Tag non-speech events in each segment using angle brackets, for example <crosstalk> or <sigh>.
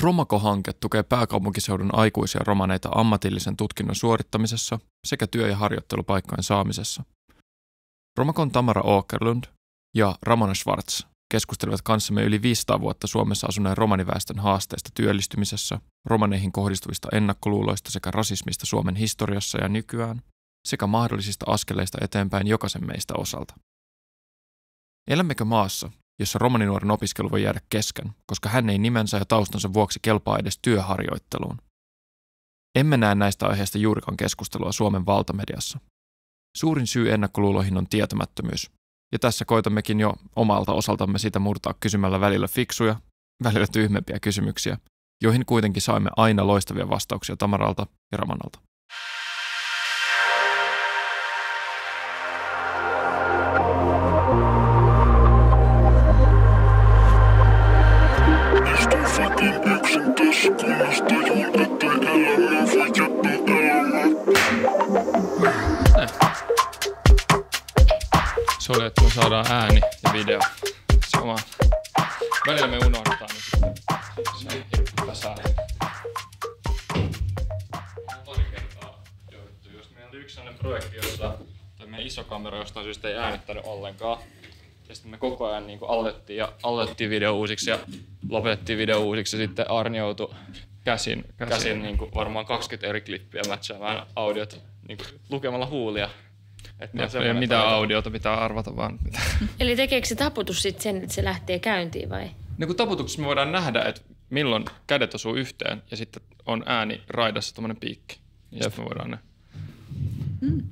Romako-hanke tukee pääkaupunkiseudun aikuisia romaneita ammatillisen tutkinnon suorittamisessa sekä työ- ja harjoittelupaikkojen saamisessa. Romakon Tamara Åkerlund ja Ramona Schwartz keskustelevat kanssamme yli 500 vuotta Suomessa asuneen romaniväestön haasteista työllistymisessä, romaneihin kohdistuvista ennakkoluuloista sekä rasismista Suomen historiassa ja nykyään, sekä mahdollisista askeleista eteenpäin jokaisen meistä osalta. Elämmekö maassa, jossa romaninuoren opiskelu voi jäädä kesken, koska hän ei nimensä ja taustansa vuoksi kelpaa edes työharjoitteluun. Emme näe näistä aiheista juurikaan keskustelua Suomen valtamediassa. Suurin syy ennakkoluuloihin on tietämättömyys, ja tässä koitammekin jo omalta osaltamme sitä murtaa kysymällä välillä fiksuja, välillä tyhmempiä kysymyksiä, joihin kuitenkin saimme aina loistavia vastauksia Tamaralta ja Ramanalta. saadaan ääni ja video. Se on Välillä me unohdetaan, niin se ei Jos projekti, jossa tai meidän iso kamera jostain syystä ei äänittänyt ollenkaan. Ja sitten me koko ajan niin aloitettiin, ja aloitettiin video uusiksi ja lopetettiin video uusiksi ja sitten Arni joutui käsin, käsin, käsin niin kuin varmaan 20 eri klippiä matchaamaan audiot niin kuin lukemalla huulia. Että ja, ja mitä taito. audiota pitää arvata vaan. <laughs> Eli tekeekö se taputus sitten sen, että se lähtee käyntiin vai? No kun taputuksessa me voidaan nähdä, että milloin kädet osuu yhteen ja sitten on ääni raidassa tuommoinen piikki. Ja sitten me voidaan ne mm.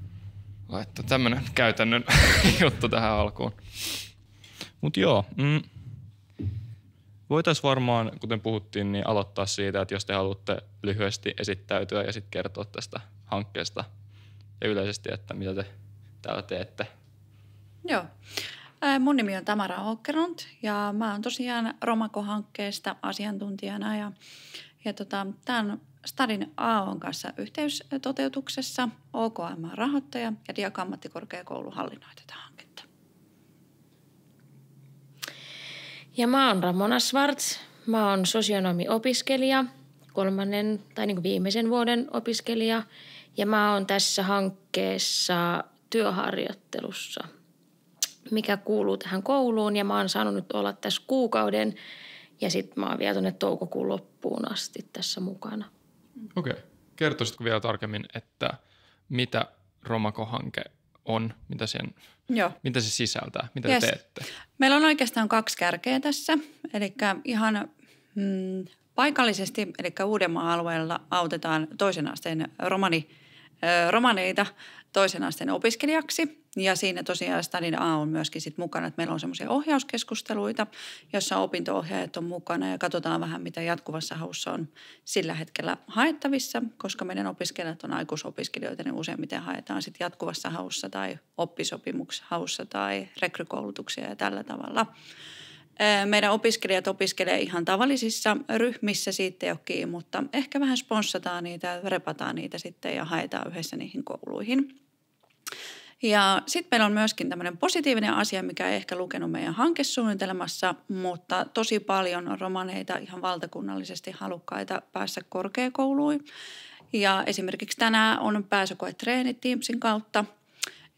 laittaa tämmöinen käytännön <laughs> juttu tähän alkuun. Mut joo, mm. voitaisiin varmaan, kuten puhuttiin, niin aloittaa siitä, että jos te haluatte lyhyesti esittäytyä ja sitten kertoa tästä hankkeesta – ja yleisesti, että mitä te täällä teette. Joo. Mun nimi on Tamara Hokkeront ja mä oon tosiaan Romako-hankkeesta asiantuntijana ja, ja tota, tämän Stadin on kanssa yhteystoteutuksessa OKM on rahoittaja ja Diakammattikorkeakoulu hallinnoi tätä hanketta. Ja mä oon Ramona Schwartz. Mä oon sosionomi-opiskelija, kolmannen tai niin viimeisen vuoden opiskelija – ja mä oon tässä hankkeessa työharjoittelussa, mikä kuuluu tähän kouluun ja mä oon saanut nyt olla tässä kuukauden ja sitten mä oon vielä tuonne toukokuun loppuun asti tässä mukana. Okei. Okay. Kertoisitko vielä tarkemmin, että mitä Romako-hanke on, mitä, sen, Joo. mitä se sisältää, mitä yes. te teette? Meillä on oikeastaan kaksi kärkeä tässä, eli ihan mm, paikallisesti, eli Uudenmaan alueella autetaan toisen asteen romani romaneita toisen asteen opiskelijaksi. Ja siinä tosiaan Stadin A on myöskin sit mukana, että meillä on semmoisia ohjauskeskusteluita, jossa opintoohjaajat on mukana ja katsotaan vähän, mitä jatkuvassa haussa on sillä hetkellä haettavissa, koska meidän opiskelijat on aikuisopiskelijoita, niin useimmiten haetaan sitten jatkuvassa haussa tai haussa tai rekrykoulutuksia ja tällä tavalla – meidän opiskelijat opiskelee ihan tavallisissa ryhmissä siitä jokin, mutta ehkä vähän sponssataan niitä, repataan niitä sitten ja haetaan yhdessä niihin kouluihin. Ja sitten meillä on myöskin tämmöinen positiivinen asia, mikä ei ehkä lukenut meidän hankesuunnitelmassa, mutta tosi paljon on romaneita ihan valtakunnallisesti halukkaita päässä korkeakouluun. Ja esimerkiksi tänään on pääsykoe Teamsin kautta –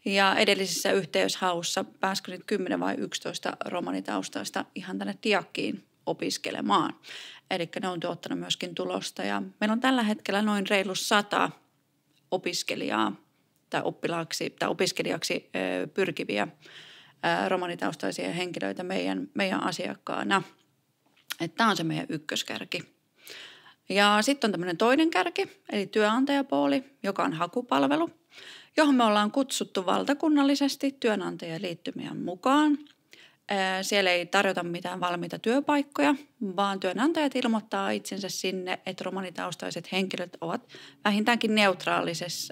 ja edellisessä yhteyshaussa pääskö nyt 10 vai 11 romanitaustaista ihan tänne Tiakkiin opiskelemaan. Eli ne on tuottanut myöskin tulosta ja meillä on tällä hetkellä noin reilu sata opiskelijaa tai oppilaaksi tai opiskelijaksi pyrkiviä romanitaustaisia henkilöitä meidän, meidän asiakkaana. Tämä on se meidän ykköskärki. Ja sitten on tämmöinen toinen kärki, eli työnantajapooli, joka on hakupalvelu – johon me ollaan kutsuttu valtakunnallisesti liittymien mukaan. Siellä ei tarjota mitään valmiita työpaikkoja, vaan työnantajat ilmoittaa itsensä sinne, että romanitaustaiset henkilöt ovat vähintäänkin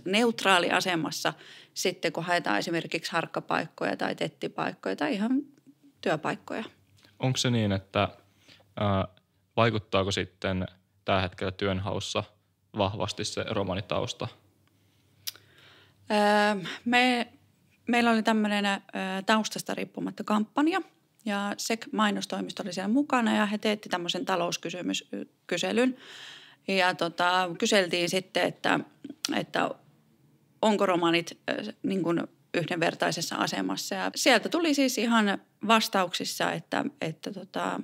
neutraaliasemassa sitten, kun haetaan esimerkiksi harkkapaikkoja tai tettipaikkoja tai ihan työpaikkoja. Onko se niin, että vaikuttaako sitten tällä hetkellä työnhaussa vahvasti se romanitausta – Öö, me, meillä oli tämmöinen öö, taustasta riippumatta kampanja ja SEC mainostoimisto oli siellä mukana ja he teetti tämmöisen talouskyselyn. Ja tota, kyseltiin sitten, että, että onko romanit öö, niin kuin yhdenvertaisessa asemassa. Ja sieltä tuli siis ihan vastauksissa, että, että tota,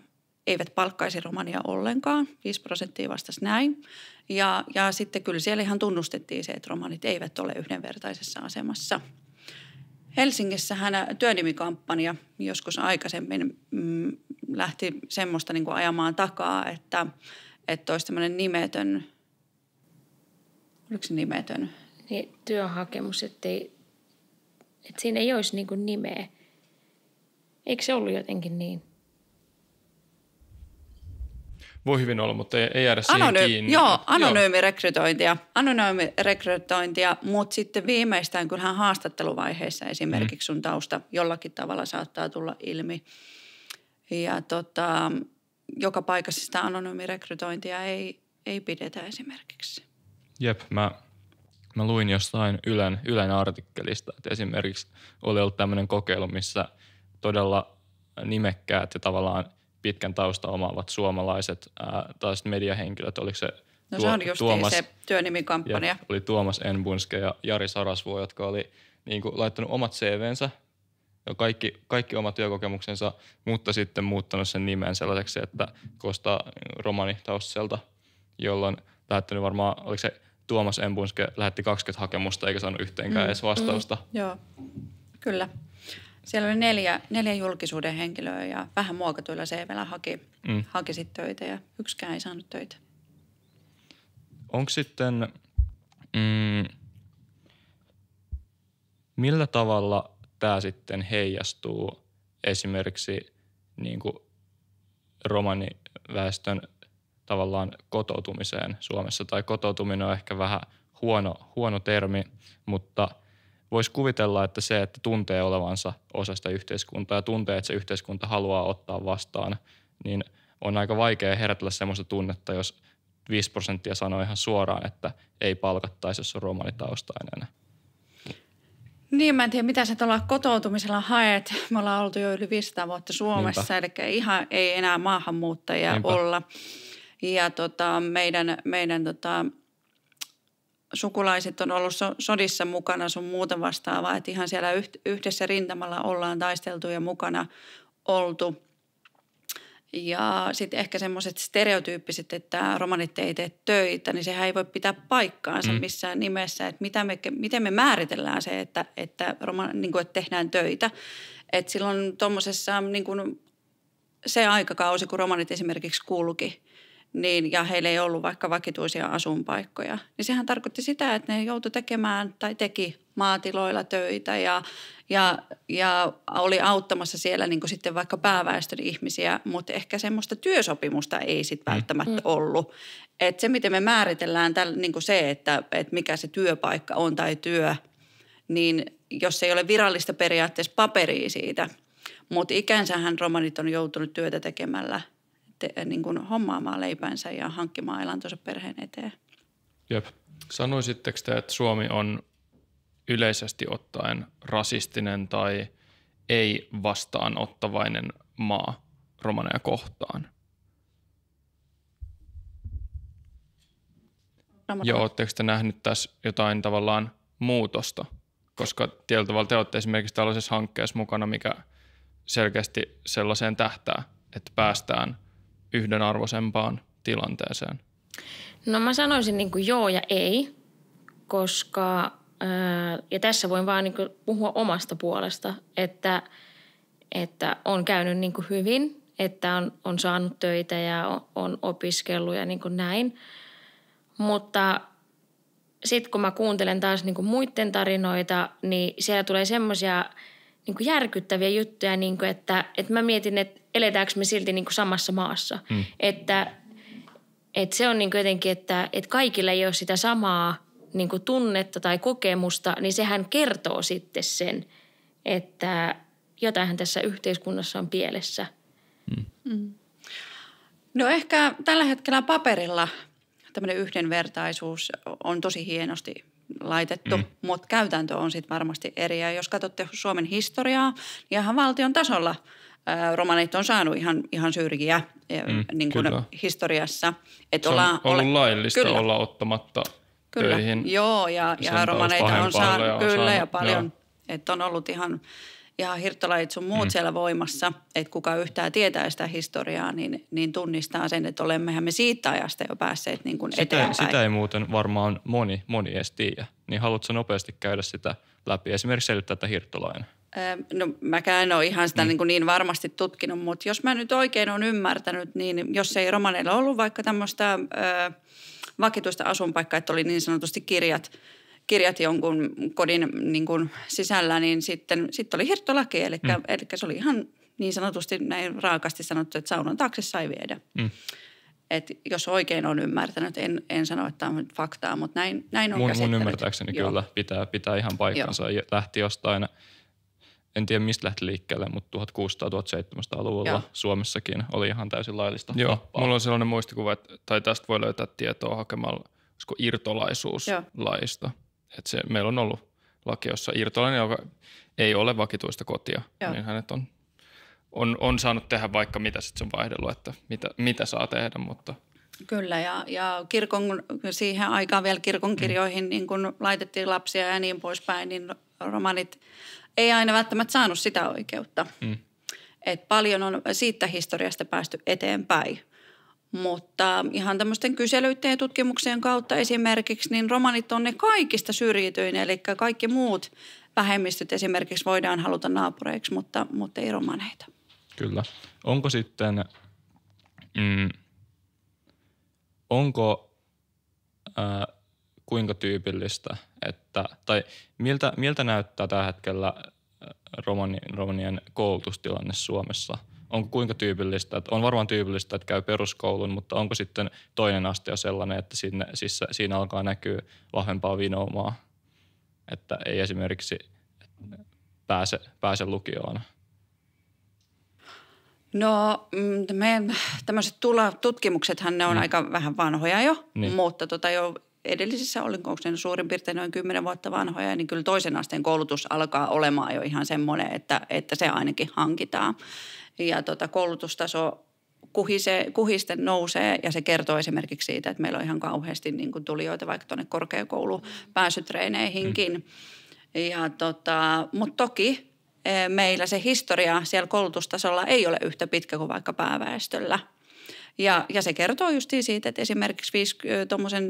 eivät palkkaisi romania ollenkaan. 5 prosenttia vastasi näin. Ja, ja sitten kyllä siellä ihan tunnustettiin se, että romanit eivät ole yhdenvertaisessa asemassa. Helsingissähän työnimikampanja joskus aikaisemmin mm, lähti semmoista niin kuin ajamaan takaa, että, että olisi tämmöinen nimetön, oliko se nimetön? Niin, työhakemus, ei, että siinä ei olisi niin kuin nimeä. Eikö se ollut jotenkin niin? Voi hyvin olla, mutta ei, ei jäädä siihen Anony- kiinni. Joo, anonyymi rekrytointia, anonyymi rekrytointia, mutta sitten viimeistään kyllähän haastatteluvaiheessa esimerkiksi mm. sun tausta jollakin tavalla saattaa tulla ilmi. Ja tota, joka paikassa sitä anonyymi rekrytointia ei, ei pidetä esimerkiksi. Jep, mä, mä luin jostain Ylen, Ylen artikkelista, että esimerkiksi oli ollut tämmöinen kokeilu, missä todella nimekkäät ja tavallaan – pitkän tausta omaavat suomalaiset ää, tai sitten mediahenkilöt, oliko se No tuo, se on just Tuomas, se työnimikampanja. Ja oli Tuomas Enbunske ja Jari Sarasvuo, jotka oli niin kuin, laittanut omat CVnsä ja kaikki, kaikki omat työkokemuksensa, mutta sitten muuttanut sen nimen sellaiseksi, että koostaa taustalta, jolloin lähettänyt varmaan, oliko se Tuomas Enbunske lähetti 20 hakemusta eikä saanut yhteenkään mm, edes vastausta. Mm, joo, kyllä. Siellä oli neljä, neljä julkisuuden henkilöä ja vähän muokatuilla CVllä haki, mm. haki sit töitä ja yksikään ei saanut töitä. Onko sitten, mm, millä tavalla tämä sitten heijastuu esimerkiksi niin kuin romaniväestön tavallaan kotoutumiseen Suomessa? Tai kotoutuminen on ehkä vähän huono, huono termi, mutta – voisi kuvitella, että se, että tuntee olevansa osa sitä yhteiskuntaa ja tuntee, että se yhteiskunta haluaa ottaa vastaan, niin on aika vaikea herätellä sellaista tunnetta, jos 5 prosenttia sanoo ihan suoraan, että ei palkattaisi, jos on romanitaustainen. Niin, mä en tiedä, mitä sä tuolla kotoutumisella haet. Me ollaan oltu jo yli 500 vuotta Suomessa, Niinpä. eli ihan ei enää maahanmuuttajia Niinpä. olla. Ja tota, meidän, meidän tota, sukulaiset on ollut so, sodissa mukana sun muuta vastaavaa, että ihan siellä yhdessä rintamalla ollaan taisteltu ja mukana oltu. Ja sitten ehkä semmoiset stereotyyppiset, että romanit ei tee töitä, niin sehän ei voi pitää paikkaansa mm. missään nimessä. Että mitä me, miten me määritellään se, että, että, roman, niin kuin, että tehdään töitä. Että silloin tuommoisessa niin se aikakausi, kun romanit esimerkiksi kulki – niin, ja heillä ei ollut vaikka vakituisia asunpaikkoja, niin sehän tarkoitti sitä, että ne joutui tekemään tai teki maatiloilla töitä ja, ja, ja oli auttamassa siellä niin sitten vaikka pääväestön ihmisiä, mutta ehkä semmoista työsopimusta ei sitten mm. välttämättä mm. ollut. Et se, miten me määritellään täl, niin se, että, että mikä se työpaikka on tai työ, niin jos ei ole virallista periaatteessa paperia siitä, mutta ikänsähän romanit on joutunut työtä tekemällä – te, eh, niin kuin hommaamaan leipänsä ja hankkimaan elantonsa perheen eteen. Jep. Sanoisitteko te, että Suomi on yleisesti ottaen rasistinen tai ei vastaanottavainen maa romaneja kohtaan? No, ja oletteko te nähnyt tässä jotain tavallaan muutosta? Koska tietyllä tavalla te olette esimerkiksi tällaisessa hankkeessa mukana, mikä selkeästi sellaiseen tähtää, että päästään – yhdenarvoisempaan tilanteeseen? No mä sanoisin niin kuin joo ja ei, koska, ja tässä voin vaan niin kuin puhua omasta puolesta, että, että on käynyt niin kuin hyvin, että on, on saanut töitä ja on, on opiskellut ja niin kuin näin. Mutta sitten kun mä kuuntelen taas niin kuin muiden tarinoita, niin siellä tulee semmoisia – niin kuin järkyttäviä juttuja, niin kuin että, että mä mietin, että eletäänkö me silti niin kuin samassa maassa. Mm. Että, että se on niin kuin jotenkin, että, että kaikilla ei ole sitä samaa niin kuin tunnetta tai kokemusta, niin sehän kertoo sitten sen, että jotain tässä yhteiskunnassa on pielessä. Mm. Mm. No ehkä tällä hetkellä paperilla tämmöinen yhdenvertaisuus on tosi hienosti laitettu, mm. mutta käytäntö on sitten varmasti eri. Ja jos katsotte Suomen historiaa, niin ihan valtion tasolla ää, romanit on saanut ihan, ihan syrjiä mm, niin kuin historiassa. Et Se ollaan, on ollut ole, laillista kyllä. olla ottamatta kyllä. töihin. Joo, ja, ja romaneita on saanut, kyllä, on saanut, kyllä, ja paljon. Että on ollut ihan ihan hirttolajit sun muut mm. siellä voimassa, että kuka yhtään tietää sitä historiaa, niin, niin tunnistaa sen, että olemmehän me siitä ajasta jo päässeet niin kuin sitä, eteenpäin. Sitä ei muuten varmaan moni, moni edes tiedä. Niin haluatko nopeasti käydä sitä läpi, esimerkiksi selittää tätä hirttolain? Öö, no mäkään en ole ihan sitä mm. niin, kuin niin varmasti tutkinut, mutta jos mä nyt oikein olen ymmärtänyt, niin jos ei romaneilla ollut vaikka tämmöistä öö, vakituista asunpaikkaa, että oli niin sanotusti kirjat – kirjat jonkun kodin niin kuin sisällä, niin sitten sit oli hirttolaki. Eli, mm. eli se oli ihan niin sanotusti näin raakasti sanottu, että saunan taakse sai viedä. Mm. Et jos oikein on ymmärtänyt, en, en sano, että tämä on faktaa, mutta näin, näin on mun, mun ymmärtääkseni Joo. kyllä pitää, pitää ihan paikkansa. Joo. Lähti jostain, en tiedä mistä lähti liikkeelle, mutta 1600-1700-luvulla Joo. Suomessakin oli ihan täysin laillista Joo, nappaa. mulla on sellainen muistikuva, että, tai tästä voi löytää tietoa hakemalla irtolaisuuslaista. Joo että se, meillä on ollut laki, jossa irtolainen, joka ei ole vakituista kotia, Joo. niin hänet on, on, on saanut tehdä vaikka mitä sitten se on vaihdellut, että mitä, mitä saa tehdä, mutta – Kyllä, ja, ja kirkon, siihen aikaan vielä kirkon kirjoihin mm. niin kun laitettiin lapsia ja niin poispäin, niin romanit ei aina välttämättä saanut sitä oikeutta. Mm. Et paljon on siitä historiasta päästy eteenpäin. Mutta ihan tämmöisten kyselyiden ja tutkimuksien kautta esimerkiksi, niin romanit on ne kaikista syrjityin, eli kaikki muut vähemmistöt esimerkiksi voidaan haluta naapureiksi, mutta, mutta ei romaneita. Kyllä. Onko sitten, mm, onko äh, kuinka tyypillistä, että, tai miltä, miltä näyttää tällä hetkellä romani, romanien koulutustilanne Suomessa – on kuinka tyypillistä, että on varmaan tyypillistä, että käy peruskoulun, mutta onko sitten toinen aste jo sellainen, että sinne, siis siinä alkaa näkyä vahvempaa vinoumaa, että ei esimerkiksi pääse, pääse lukioon? No mm, meidän tämmöiset tutkimuksethan ne on mm. aika vähän vanhoja jo, niin. mutta tota jo edellisissä olinkouksen suurin piirtein noin 10 vuotta vanhoja, niin kyllä toisen asteen koulutus alkaa olemaan jo ihan semmoinen, että, että se ainakin hankitaan ja tota, koulutustaso kuhise, kuhisten nousee ja se kertoo esimerkiksi siitä, että meillä on ihan kauheasti niin kuin tulijoita vaikka tuonne korkeakoulupääsytreineihinkin. Mm. Mm-hmm. Ja tota, mutta toki e, meillä se historia siellä koulutustasolla ei ole yhtä pitkä kuin vaikka pääväestöllä. Ja, ja se kertoo justiin siitä, että esimerkiksi viis, e,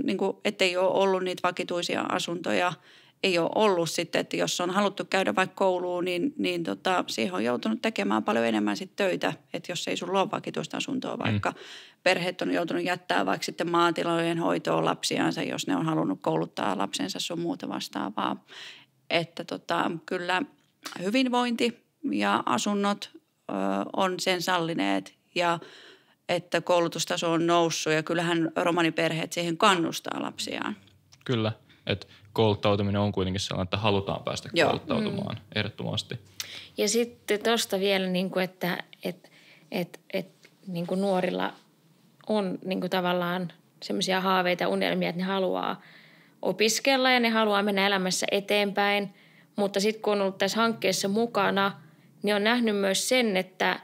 niin kuin, ettei ole ollut niitä vakituisia asuntoja – ei ole ollut sitten, että jos on haluttu käydä vaikka kouluun, niin, niin tota, siihen on joutunut tekemään paljon enemmän sitten töitä, että jos ei sulla ole vakituista asuntoa mm. vaikka. Mm. Perheet on joutunut jättää vaikka sitten maatilojen hoitoon lapsiansa, jos ne on halunnut kouluttaa lapsensa sun muuta vastaavaa. Että tota, kyllä hyvinvointi ja asunnot ö, on sen sallineet ja että koulutustaso on noussut ja kyllähän romaniperheet siihen kannustaa lapsiaan. Kyllä, että kouluttautuminen on kuitenkin sellainen, että halutaan päästä Joo. kouluttautumaan mm. ehdottomasti. Ja sitten tuosta vielä, niin kuin, että et, et, et, niin kuin nuorilla on niin kuin tavallaan semmoisia haaveita, unelmia, että ne haluaa opiskella ja ne haluaa mennä elämässä eteenpäin. Mutta sitten kun on ollut tässä hankkeessa mukana, niin on nähnyt myös sen, että,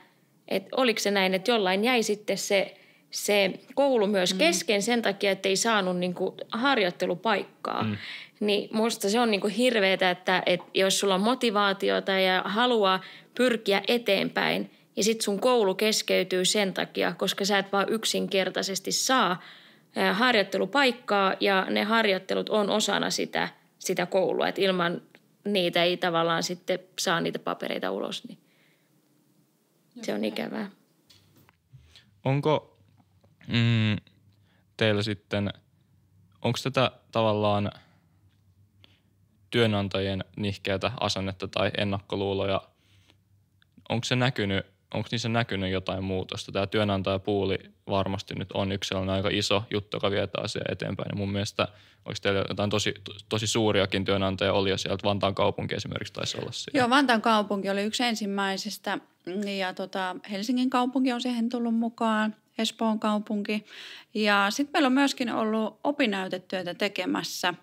että oliko se näin, että jollain jäi sitten se – se koulu myös mm. kesken sen takia, että ei saanut niin kuin harjoittelupaikkaa. Mm. Niin musta se on niin kuin hirveetä, että, että jos sulla on motivaatiota ja halua pyrkiä eteenpäin ja sitten sun koulu keskeytyy sen takia, koska sä et vaan yksinkertaisesti saa harjoittelupaikkaa ja ne harjoittelut on osana sitä, sitä koulua. että ilman niitä ei tavallaan sitten saa niitä papereita ulos, niin se on ikävää. Onko mm, teillä sitten, onko tätä tavallaan työnantajien nihkeätä asennetta tai ennakkoluuloja, onko se näkynyt, onko niissä näkynyt jotain muutosta? Tämä työnantajapuuli varmasti nyt on yksi sellainen aika iso juttu, joka vie asiaa eteenpäin. Ja mun mielestä, onko teillä jotain tosi, tosi suuriakin työnantaja oli jo sieltä, Vantaan kaupunki esimerkiksi taisi olla siellä. Joo, Vantaan kaupunki oli yksi ensimmäisestä ja tota, Helsingin kaupunki on siihen tullut mukaan. Espoon kaupunki. Ja sitten meillä on myöskin ollut opinäytetyötä tekemässä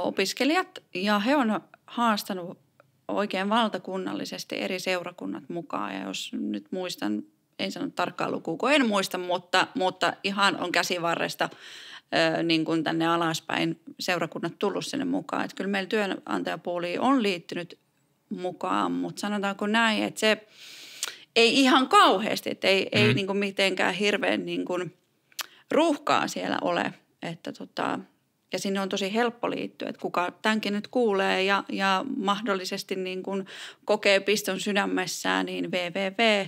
opiskelijat ja he on haastanut oikein valtakunnallisesti eri seurakunnat mukaan. Ja jos nyt muistan, en sano tarkkaa lukua, kun en muista, mutta, mutta ihan on käsivarresta niin kuin tänne alaspäin seurakunnat tullut sinne mukaan. Että kyllä meillä työnantajapuoli on liittynyt mukaan, mutta sanotaanko näin, että se – ei ihan kauheasti, että ei, mm. ei mm-hmm. niin kuin mitenkään hirveän niin kuin ruuhkaa siellä ole. Että tota, ja sinne on tosi helppo liittyä, että kuka tämänkin nyt kuulee ja, ja mahdollisesti niin kuin kokee piston sydämessään, niin www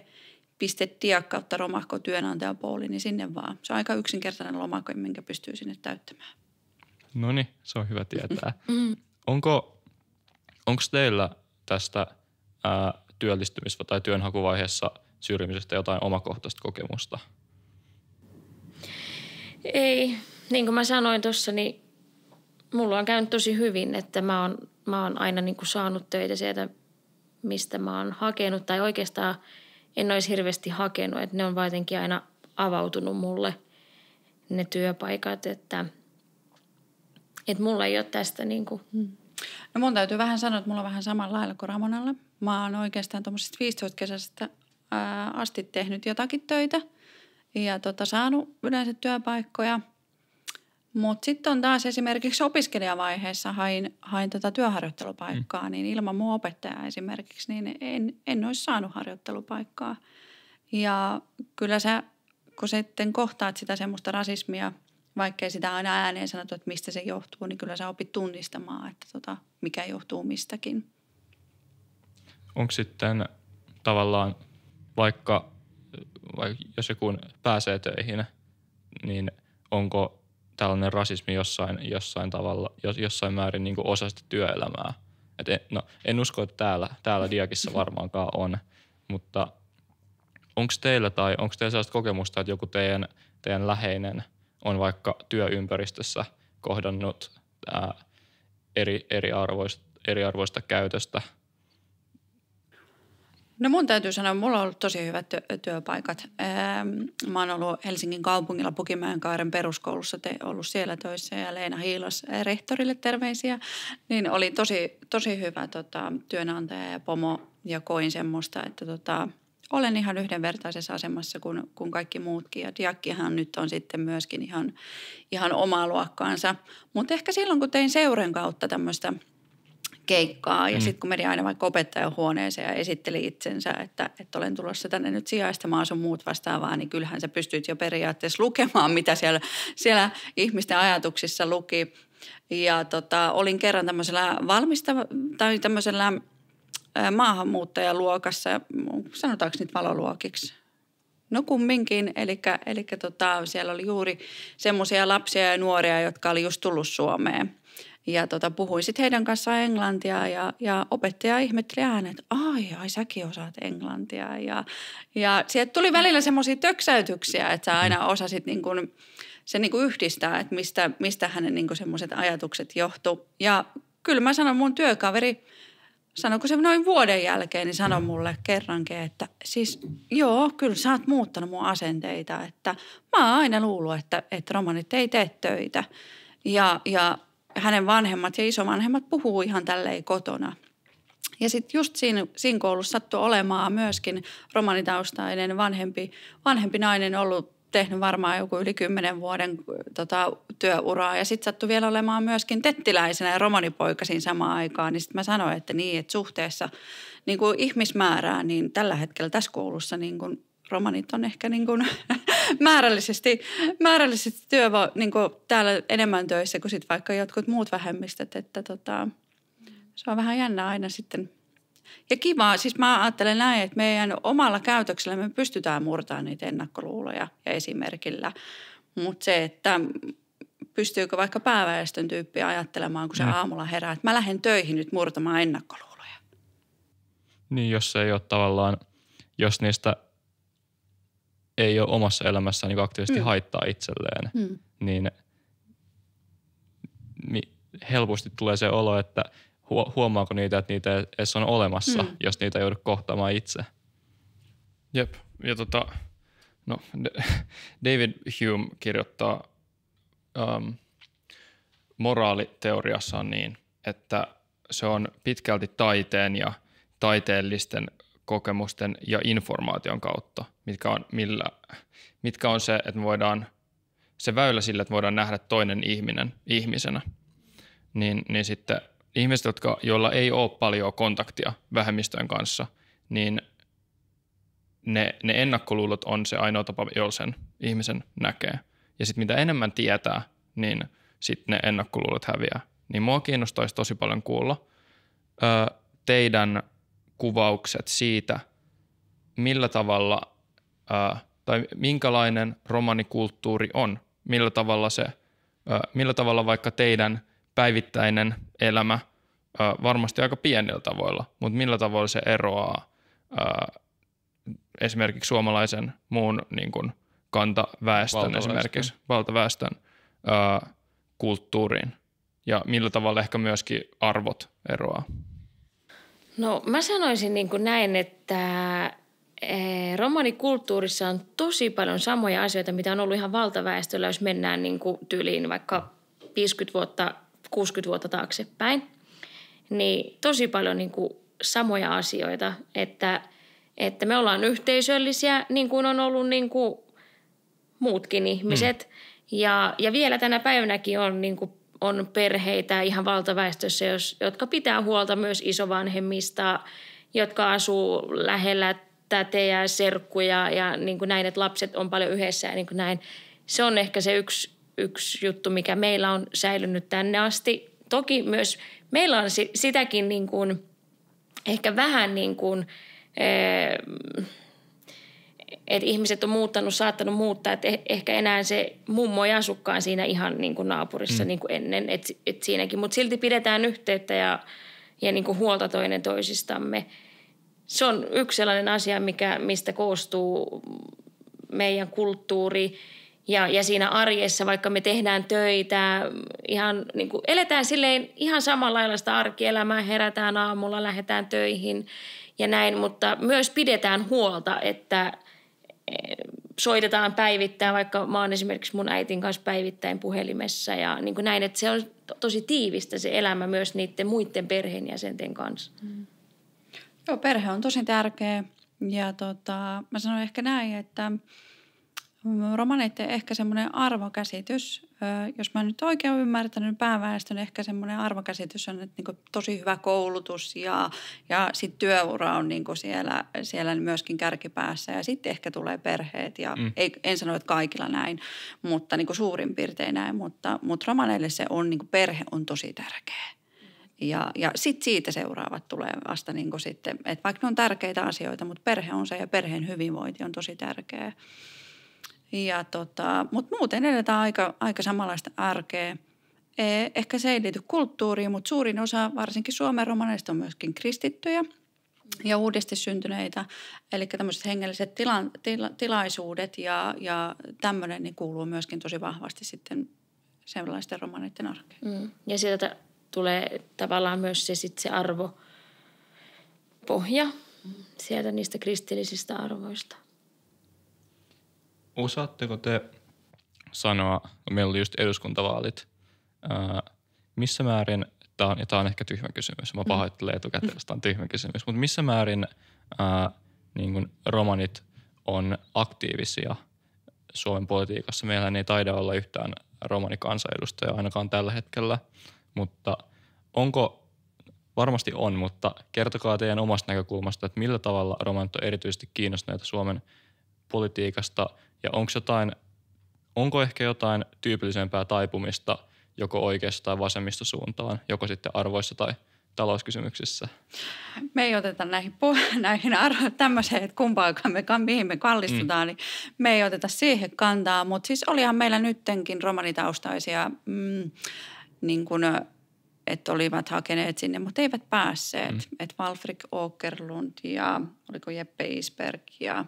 dia kautta romahko työnantajapooli, niin sinne vaan. Se on aika yksinkertainen lomako, minkä pystyy sinne täyttämään. No niin, se on hyvä tietää. Mm. Onko onko teillä tästä ää, työllistymis- tai työnhakuvaiheessa syrjimisestä jotain omakohtaista kokemusta? Ei. Niin kuin mä sanoin tuossa, niin mulla on käynyt tosi hyvin, että mä oon, mä oon aina niin kuin saanut töitä sieltä, mistä mä oon hakenut. Tai oikeastaan en olisi hirveästi hakenut, että ne on vaitenkin aina avautunut mulle ne työpaikat, että, että mulla ei ole tästä niin kuin mm. – No mun täytyy vähän sanoa, että mulla on vähän samalla lailla kuin Ramonalla. Mä oon oikeastaan tuommoisesta 15 kesästä asti tehnyt jotakin töitä ja tota, saanut yleensä työpaikkoja. Mutta sitten on taas esimerkiksi opiskelijavaiheessa hain, hain tota työharjoittelupaikkaa, mm. niin ilman mua opettajaa esimerkiksi, niin en, en olisi saanut harjoittelupaikkaa. Ja kyllä sä, kun sitten kohtaat sitä semmoista rasismia – vaikkei sitä aina ääneen sanottu, että mistä se johtuu, niin kyllä sä opit tunnistamaan, että tota, mikä johtuu mistäkin. Onko sitten tavallaan vaikka, vaikka jos joku pääsee töihin, niin onko tällainen rasismi jossain, jossain tavalla, jossain määrin niin kuin osa sitä työelämää? Et en, no, en usko, että täällä, täällä Diakissa <laughs> varmaankaan on, mutta onko teillä tai onko teillä sellaista kokemusta, että joku teidän, teidän läheinen – on vaikka työympäristössä kohdannut ää, eri, arvoista eriarvoista käytöstä? No mun täytyy sanoa, mulla on ollut tosi hyvät työ, työpaikat. Ää, mä oon ollut Helsingin kaupungilla kaaren peruskoulussa, te, ollut siellä töissä ja Leena Hiilas rehtorille terveisiä. Niin oli tosi, tosi hyvä tota, työnantaja ja pomo ja koin semmoista, että tota, – olen ihan yhdenvertaisessa asemassa kuin, kuin kaikki muutkin. Ja Diakkihan nyt on sitten myöskin ihan, ihan omaa luokkaansa. Mutta ehkä silloin, kun tein seuren kautta tämmöistä keikkaa ja mm. sitten kun meni aina vaikka opettajan huoneeseen ja esitteli itsensä, että, että olen tulossa tänne nyt sijaistamaan sun muut vastaavaa, niin kyllähän sä pystyt jo periaatteessa lukemaan, mitä siellä, siellä ihmisten ajatuksissa luki. Ja tota, olin kerran tämmöisellä valmistava tai tämmöisellä – maahanmuuttajaluokassa, sanotaanko niitä valoluokiksi? No kumminkin, eli, eli tota, siellä oli juuri semmoisia lapsia ja nuoria, jotka oli just tullut Suomeen. Ja tota, puhuin sitten heidän kanssaan englantia ja, ja opettaja ihmetteli ääneen, että ai, ai säkin osaat englantia. Ja, ja sieltä tuli välillä semmoisia töksäytyksiä, että sä mm-hmm. aina osasit niin kun, se niin yhdistää, että mistä, mistä hänen niin semmoiset ajatukset johtu. Ja kyllä mä sanon, mun työkaveri sanoiko se noin vuoden jälkeen, niin sanoi mulle kerrankin, että siis joo, kyllä sä oot muuttanut mun asenteita, että mä oon aina luullut, että, että romanit ei tee töitä. Ja, ja hänen vanhemmat ja isovanhemmat puhuu ihan tälleen kotona. Ja sitten just siinä, siinä koulussa sattui olemaan myöskin romanitaustainen vanhempi, vanhempi nainen ollut tehnyt varmaan joku yli kymmenen vuoden tota, työuraa ja sitten sattui vielä olemaan myöskin tettiläisenä ja romanipoikasin samaan aikaan, niin sitten mä sanoin, että niin, että suhteessa niin kuin ihmismäärää, niin tällä hetkellä tässä koulussa niin kuin romanit on ehkä niin kuin <laughs> määrällisesti, määrällisesti työ niin kuin täällä enemmän töissä kuin sit vaikka jotkut muut vähemmistöt, että tota, se on vähän jännä aina sitten – ja kiva, siis mä ajattelen näin, että meidän omalla käytöksellä me pystytään murtamaan niitä ennakkoluuloja ja esimerkillä. Mutta se, että pystyykö vaikka pääväestön tyyppi ajattelemaan, kun se mm. aamulla herää, että mä lähden töihin nyt murtamaan ennakkoluuloja. Niin, jos ei ole tavallaan, jos niistä ei ole omassa elämässään niin aktiivisesti mm. haittaa itselleen, mm. niin helposti tulee se olo, että – huomaako niitä, että niitä edes on olemassa, mm. jos niitä joudut kohtaamaan itse. Jep. Ja tota, no, David Hume kirjoittaa um, moraaliteoriassaan niin, että se on pitkälti taiteen ja taiteellisten kokemusten ja informaation kautta, mitkä on, millä, mitkä on se, että me voidaan, se väylä sille, että voidaan nähdä toinen ihminen ihmisenä, niin, niin sitten – ihmiset, jotka, joilla ei ole paljon kontaktia vähemmistöjen kanssa, niin ne, ne ennakkoluulot on se ainoa tapa, jolla sen ihmisen näkee. Ja sitten mitä enemmän tietää, niin sitten ne ennakkoluulot häviää. Niin mua kiinnostaisi tosi paljon kuulla ö, teidän kuvaukset siitä, millä tavalla ö, tai minkälainen romanikulttuuri on, millä tavalla se, ö, millä tavalla vaikka teidän – päivittäinen elämä varmasti aika pienillä tavoilla, mutta millä tavoilla se eroaa esimerkiksi suomalaisen muun niin kuin kantaväestön valtaväestön. esimerkiksi, valtaväestön kulttuuriin ja millä tavalla ehkä myöskin arvot eroaa? No mä sanoisin niin kuin näin, että e, romanikulttuurissa on tosi paljon samoja asioita, mitä on ollut ihan valtaväestöllä, jos mennään niin kuin tyyliin vaikka 50 vuotta 60 vuotta taaksepäin, niin tosi paljon niin kuin samoja asioita, että, että me ollaan yhteisöllisiä niin kuin on ollut niin kuin muutkin ihmiset. Mm. Ja, ja vielä tänä päivänäkin on, niin kuin, on perheitä ihan valtaväestössä, jos, jotka pitää huolta myös isovanhemmista, jotka asuu lähellä tätejä, serkkuja ja niin kuin näin, että lapset on paljon yhdessä ja niin kuin näin. Se on ehkä se yksi yksi juttu, mikä meillä on säilynyt tänne asti. Toki myös meillä on sitäkin niin kuin, ehkä vähän niin kuin, eh, että ihmiset on muuttanut, saattanut muuttaa, että eh, ehkä enää se mummo ei asukaan siinä ihan niin kuin naapurissa mm. niin kuin ennen, että et siinäkin. Mutta silti pidetään yhteyttä ja, ja niin kuin huolta toinen toisistamme. Se on yksi sellainen asia, mikä, mistä koostuu meidän kulttuuri – ja, ja siinä arjessa, vaikka me tehdään töitä, ihan niin kuin eletään silleen ihan samalla sitä arkielämää, herätään aamulla, lähdetään töihin ja näin, mutta myös pidetään huolta, että eh, soitetaan päivittäin, vaikka mä oon esimerkiksi mun äitin kanssa päivittäin puhelimessa ja niin kuin näin, että se on tosi tiivistä se elämä myös niiden muiden perheenjäsenten kanssa. Mm. Joo, perhe on tosi tärkeä ja tota, mä sanon ehkä näin, että – romaneiden ehkä semmoinen arvokäsitys, jos mä nyt oikein ymmärtänyt, niin pääväestön ehkä semmoinen arvokäsitys on, että niin tosi hyvä koulutus ja, ja sitten työura on niin siellä, siellä myöskin kärkipäässä ja sitten ehkä tulee perheet ja mm. ei, en sano, että kaikilla näin, mutta niin suurin piirtein näin, mutta, mutta romaneille se on, niin perhe on tosi tärkeä. Ja, ja sitten siitä seuraavat tulee vasta niin sitten, että vaikka ne on tärkeitä asioita, mutta perhe on se ja perheen hyvinvointi on tosi tärkeää. Ja tota, mutta muuten eletään aika, aika samanlaista arkea. E, ehkä se ei liity kulttuuriin, mutta suurin osa varsinkin Suomen romaneista on myöskin kristittyjä ja uudesti syntyneitä. Eli tämmöiset hengelliset tila, tila, tilaisuudet ja, ja tämmöinen niin kuuluu myöskin tosi vahvasti sitten sellaisten romaneiden arkeen. Mm. Ja sieltä tulee tavallaan myös se, sit se arvo, pohja sieltä niistä kristillisistä arvoista osaatteko te sanoa, kun meillä oli just eduskuntavaalit, ää, missä määrin, tämä on, on ehkä tyhmä kysymys, mä mm. pahoittelen etukäteen, että tämä on tyhmä kysymys, mutta missä määrin ää, niin kuin romanit on aktiivisia Suomen politiikassa? meillä ei taida olla yhtään romanikansanedustajaa ainakaan tällä hetkellä, mutta onko Varmasti on, mutta kertokaa teidän omasta näkökulmasta, että millä tavalla romanit on erityisesti kiinnostuneita Suomen politiikasta ja onko jotain, onko ehkä jotain tyypillisempää taipumista joko oikeasta tai vasemmista suuntaan, joko sitten arvoissa tai talouskysymyksissä? Me ei oteta näihin, pu- näihin arvo- tämmöiseen, että kumpaakaan me, mihin me kallistutaan, mm. niin me ei oteta siihen kantaa. Mutta siis olihan meillä nyttenkin romanitaustaisia, mm, niin kun, että olivat hakeneet sinne, mutta eivät päässeet. Mm. Että Valfrik Åkerlund ja oliko Jeppe Isberg ja...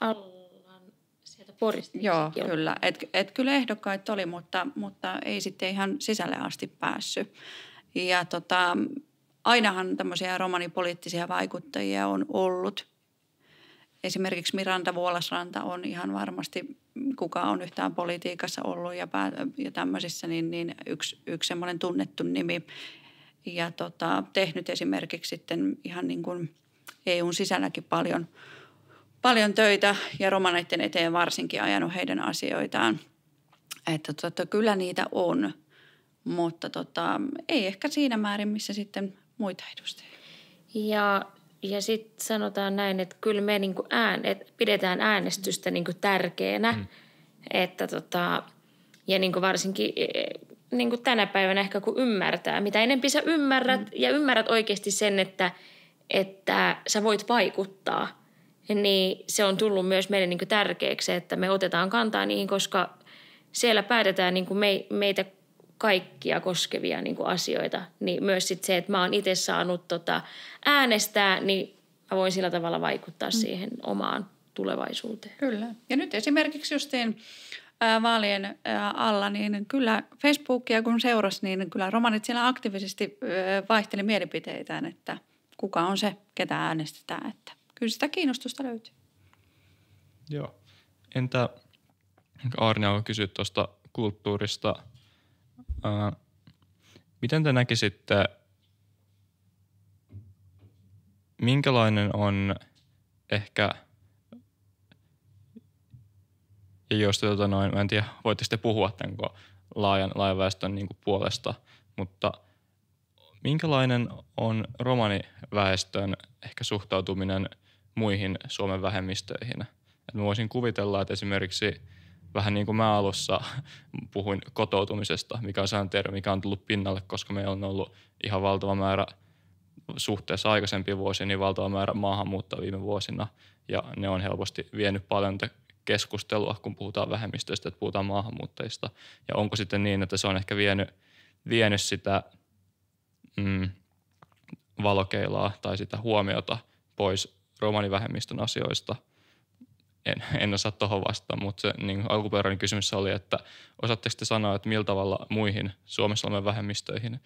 Al- porista. Joo, kyllä. Et, et kyllä ehdokkaita oli, mutta, mutta ei sitten ihan sisälle asti päässyt. Ja tota, ainahan tämmöisiä romanipoliittisia vaikuttajia on ollut. Esimerkiksi Miranda Vuolasranta on ihan varmasti, kuka on yhtään politiikassa ollut ja, pää, ja tämmöisissä, niin, niin yksi, yksi semmoinen tunnettu nimi. Ja tota, tehnyt esimerkiksi sitten ihan niin kuin EUn sisälläkin paljon – paljon töitä ja romaneiden eteen varsinkin ajanut heidän asioitaan. Että tota, kyllä niitä on, mutta tota, ei ehkä siinä määrin, missä sitten muita edustajia. Ja, ja sitten sanotaan näin, että kyllä me niinku ään, et pidetään äänestystä niinku tärkeänä. Mm. Että tota, ja niinku varsinkin e, e, niinku tänä päivänä ehkä kun ymmärtää, mitä enempi sä ymmärrät mm. ja ymmärrät oikeasti sen, että, että sä voit vaikuttaa – niin se on tullut myös meille niin kuin tärkeäksi, että me otetaan kantaa niihin, koska siellä päätetään niin kuin me, meitä kaikkia koskevia niin kuin asioita. Niin myös sit se, että mä oon itse saanut tota äänestää, niin mä voin sillä tavalla vaikuttaa mm. siihen omaan tulevaisuuteen. Kyllä. Ja nyt esimerkiksi justiin vaalien alla, niin kyllä Facebookia kun seurasi, niin kyllä romanit siellä aktiivisesti vaihteli mielipiteitään, että kuka on se, ketä äänestetään. Että kyllä sitä kiinnostusta löytyy. Joo. Entä Aarne kysyi tuosta kulttuurista. Ää, miten te näkisitte, minkälainen on ehkä, ja jos tota noin, mä en tiedä, voitte sitten puhua tämän laajan, laajan väestön niin puolesta, mutta minkälainen on romaniväestön ehkä suhtautuminen – muihin Suomen vähemmistöihin. Et mä voisin kuvitella, että esimerkiksi vähän niin kuin mä alussa <laughs> puhuin kotoutumisesta, mikä on sellainen termi, mikä on tullut pinnalle, koska meillä on ollut ihan valtava määrä suhteessa aikaisempiin vuosiin, niin valtava määrä maahanmuuttoa viime vuosina. Ja ne on helposti vienyt paljon keskustelua, kun puhutaan vähemmistöistä, että puhutaan maahanmuuttajista. Ja onko sitten niin, että se on ehkä vienyt, vienyt sitä mm, valokeilaa tai sitä huomiota pois romanivähemmistön asioista. En, en osaa tuohon vastata, mutta se niin alkuperäinen kysymys oli, että osaatteko te sanoa, että millä tavalla muihin Suomessa olemme vähemmistöihin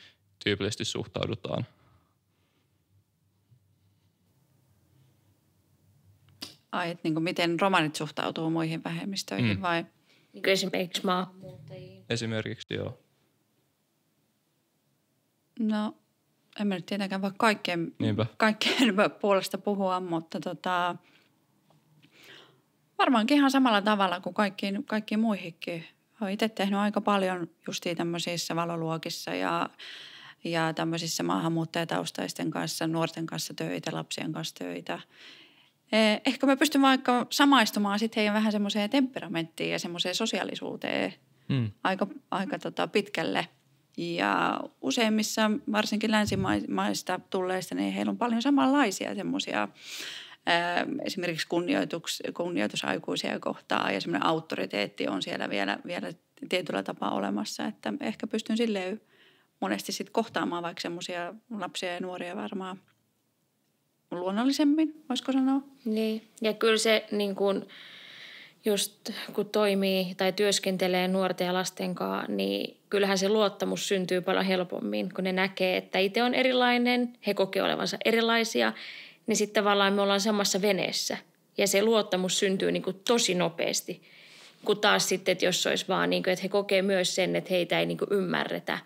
tyypillisesti suhtaudutaan? Ai, että niin kuin miten romanit suhtautuu muihin vähemmistöihin mm. vai? Niinku esimerkiksi maahanmuuttajiin. Esimerkiksi, joo. No, en mä nyt tietenkään voi kaikkeen, kaikkeen <laughs> puolesta puhua, mutta tota, varmaankin ihan samalla tavalla kuin kaikkiin, kaikkiin muihinkin. Olen itse tehnyt aika paljon justiin tämmöisissä valoluokissa ja, ja tämmöisissä maahanmuuttajataustaisten kanssa, nuorten kanssa töitä, lapsien kanssa töitä. E, ehkä mä pystyn vaikka samaistumaan sitten heidän vähän semmoiseen temperamenttiin ja semmoiseen sosiaalisuuteen hmm. aika, aika tota pitkälle – ja useimmissa, varsinkin länsimaista tulleista, niin heillä on paljon samanlaisia semmoisia esimerkiksi kunnioitus, kunnioitus kohtaa ja semmoinen auktoriteetti on siellä vielä, vielä tietyllä tapaa olemassa, että ehkä pystyn sille monesti sitten kohtaamaan vaikka semmoisia lapsia ja nuoria varmaan luonnollisemmin, voisiko sanoa. Niin, ja kyllä se niin kuin – just kun toimii tai työskentelee nuorten ja lasten kanssa, niin kyllähän se luottamus syntyy paljon helpommin, kun ne näkee, että itse on erilainen, he kokee olevansa erilaisia, niin sitten tavallaan me ollaan samassa veneessä. Ja se luottamus syntyy niin kuin tosi nopeasti. Kun taas sitten, että jos olisi vaan niin kuin, että he kokee myös sen, että heitä ei niin kuin ymmärretä.